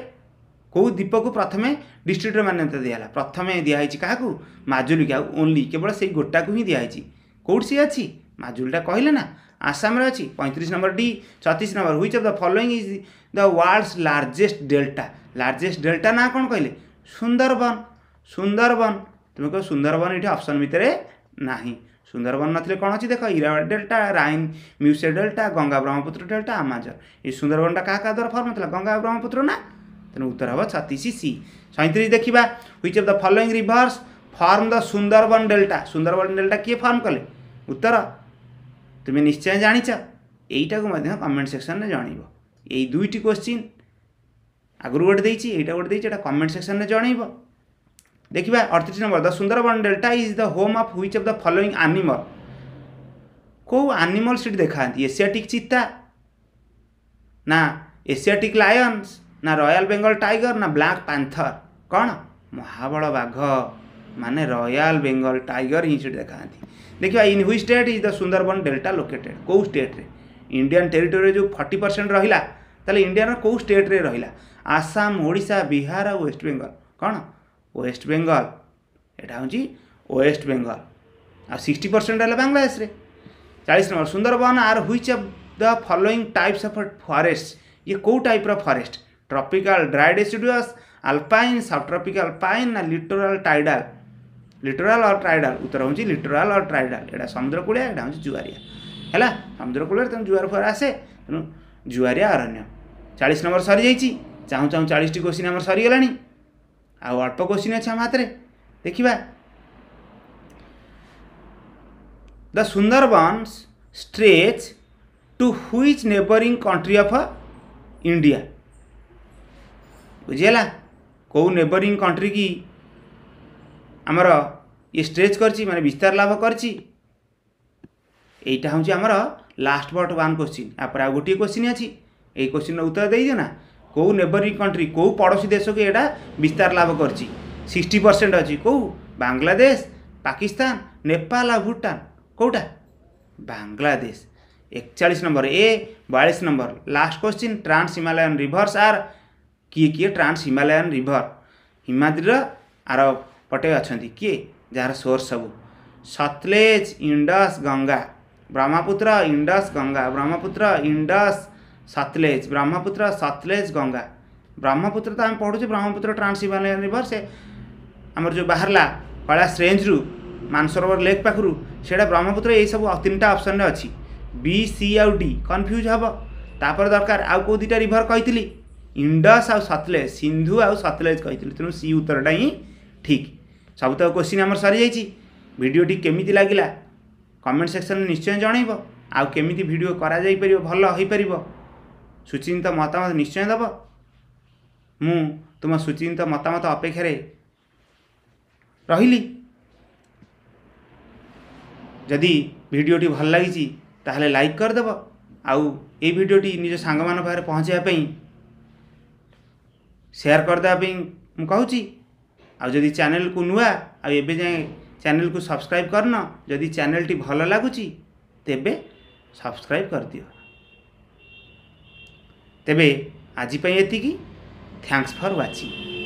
Speaker 1: କେଉଁ ଦ୍ୱୀପକୁ ପ୍ରଥମେ ଡିଷ୍ଟ୍ରିକ୍ଟର ମାନ୍ୟତା ଦିଆହେଲା ପ୍ରଥମେ ଦିଆହେଇଛି କାହାକୁ ମାଜୁଲିକି ଆଉ ଓନ୍ଲି କେବଳ ସେଇ ଗୋଟାକୁ ହିଁ ଦିଆହେଇଛି କେଉଁଠି ସିଏ ଅଛି ମାଜୁଲିଟା କହିଲେ ନା ଆସାମରେ ଅଛି ପଇଁତିରିଶ ନମ୍ବର ଡି ଛତିଶ number which of the following is the world's largest delta largest delta ନାଁ କ'ଣ କହିଲେ ସୁନ୍ଦରବନ ସୁନ୍ଦରବନ ତୁମେ କହ ସୁନ୍ଦରବନ ଏଠି ଅପସନ୍ ଭିତରେ ନାହିଁ ସୁନ୍ଦରବନ ନଥିଲେ କ'ଣ ଅଛି ଦେଖ ଇରାବାଡ଼ ଡେଲ୍ଟା ରାଇନ୍ ମ୍ୟୁସିଆ delta Ganga Brahmaputra delta Amazon ଏ ସୁନ୍ଦରବନଟା କାହା କାହା ଦ୍ୱାରା ଫର୍ମ ନଥିଲା ଗଙ୍ଗା ବ୍ରହ୍ମପୁତ୍ର ନା ତେଣୁ ଉତ୍ତର ହେବ ଛତିଶ ସି ସଇଁତିରିଶ ଦେଖିବା which of the following rivers form the Sundarban delta Sundarban delta କିଏ ଫର୍ମ କଲେ ଉତ୍ତର तुम्हें निश्चय जाच यहीटा को कमेंट सेक्शन में जनइब यही दुईट क्वेश्चन आगुरी गोटे देखा गोटे देखा कमेंट सेक्शन में जन देखा अड़तीस number the Sundarban delta is the home of which of the following animal कौ आनिमल से देखा एसीआटिक चिता ना एसीआटिक लायन्स ना रयाल बेंगल टाइगर ना ब्लाक पैंथर कौन महाबल बाघ माने रॉयल बेंगल टाइगर ही सीट देखा देखिए in which state is the Sundarban delta located कौ स्टेट्रे इंडियान टेरीटोरी जो फर्टी परसेंट रहा है इंडिया कौ स्टेट्रे रहा आसाम ओडा बिहार आस्ट बेंगल कौन वेस्ट बेंगल यहाँ हूँ वेस्ट बेंगल आ सिक्सटी परसेंट रहा बांग्लादेश चालीस number Sundarban are which of the following types of forest ये कौ टाइप्र forest tropical dry deciduous alpine subtropical pine ना लिटोराल टाइडाल लिटराल और ट्राइडाल उत्तर हूँ लिटराल और ट्राइडाल यहाँ समुद्रकूलिया जुआरिया है समुद्रकूल तेनाली जुआर फुआर आसे तेणु जुआरिया अरण्य चालीस नंबर सरी जाइए चाहू चाहू चालीस क्वेश्चन आम सरीगला आउ अल्प क्वेश्चन अच्छे हम हाथ में देखा the Sundar Sundarbans stretch to which neighbouring country of India बुझेगा कौ नेबरिंग कंट्री की स्ट्रेच अब इट्रेच विस्तार लाभ गरिटा अब लास्ट वर्ट वान् क्वेसिन् यपर आउ गोटि क्वेश्चन अहिले ए कोसिन र नेबरिंग कंट्री कोबरिङ कन्ट्री देश देशको एउटा विस्तार लाभ गरि पर्सेन्ट अझ बांग्लादेश पाकिस्तान नेपाल आ भुटान केटा बाङ्लादेश एकचालिस नंबर ए बयास number last question trans Himalayan rivers are कि कि ट्रांस हिमालयन रिभर हिमाद्रिर आर ପଟେ ଅଛନ୍ତି କିଏ ଯାହାର ସୋର୍ସ ସବୁ ସତଲେଜ ଇଣ୍ଡସ୍ ଗଙ୍ଗା ବ୍ରହ୍ମପୁତ୍ର ଇଣ୍ଡସ୍ ଗଙ୍ଗା ବ୍ରହ୍ମପୁତ୍ର ଇଣ୍ଡସ୍ ସତଲେଜ ବ୍ରହ୍ମପୁତ୍ର ସତଲେଜ ଗଙ୍ଗା ବ୍ରହ୍ମପୁତ୍ର ତ ଆମେ ପଢ଼ୁଛେ ବ୍ରହ୍ମପୁତ୍ର ଟ୍ରାନ୍ସହିମାଲୟନ୍ ରିଭର୍ ସେ ଆମର ଯେଉଁ ବାହାରିଲା କୈଳାସ ରେଞ୍ଜରୁ ମାନସରୋବର ଲେକ୍ ପାଖରୁ ସେଇଟା ବ୍ରହ୍ମପୁତ୍ର ଏଇସବୁ ତିନିଟା ଅପସନ୍ରେ ଅଛି ବି ସି ଆଉ ଡି କନଫ୍ୟୁଜ୍ ହେବ ତାପରେ ଦରକାର ଆଉ କେଉଁ ଦୁଇଟା ରିଭର୍ କହିଥିଲି ଇଣ୍ଡସ୍ ଆଉ ସତଲେଜ ସିନ୍ଧୁ ଆଉ ସତଲେଜ କହିଥିଲି ତେଣୁ ସି ଉତ୍ତରଟା ହିଁ ଠିକ୍ ସବୁ ତ କୋଶ୍ଚିନ୍ ଆମର ସରିଯାଇଛି ଭିଡ଼ିଓଟି କେମିତି ଲାଗିଲା କମେଣ୍ଟ ସେକ୍ସନରେ ନିଶ୍ଚୟ ଜଣାଇବ ଆଉ କେମିତି ଭିଡ଼ିଓ କରାଯାଇପାରିବ ଭଲ ହୋଇପାରିବ ସୁଚିନ୍ତିତ ମତାମତ ନିଶ୍ଚୟ ଦେବ ମୁଁ ତୁମ ସୁଚିନ୍ତିତ ମତାମତ ଅପେକ୍ଷାରେ ରହିଲି ଯଦି ଭିଡ଼ିଓଟି ଭଲ ଲାଗିଛି ତାହେଲେ ଲାଇକ୍ କରିଦେବ ଆଉ ଏଇ ଭିଡ଼ିଓଟି ନିଜ ସାଙ୍ଗମାନଙ୍କ ପାଖରେ ପହଞ୍ଚାଇବା ପାଇଁ ସେୟାର କରିଦେବା ପାଇଁ ମୁଁ କହୁଛି आदि चेल को नुआ आए चेल चैनल को सब्सक्राइब करन जदि चैनल टी भल लगुच तेबे सब्सक्राइब कर दियो तेबे आजपाई ये थैंक्स फॉर वाचिंग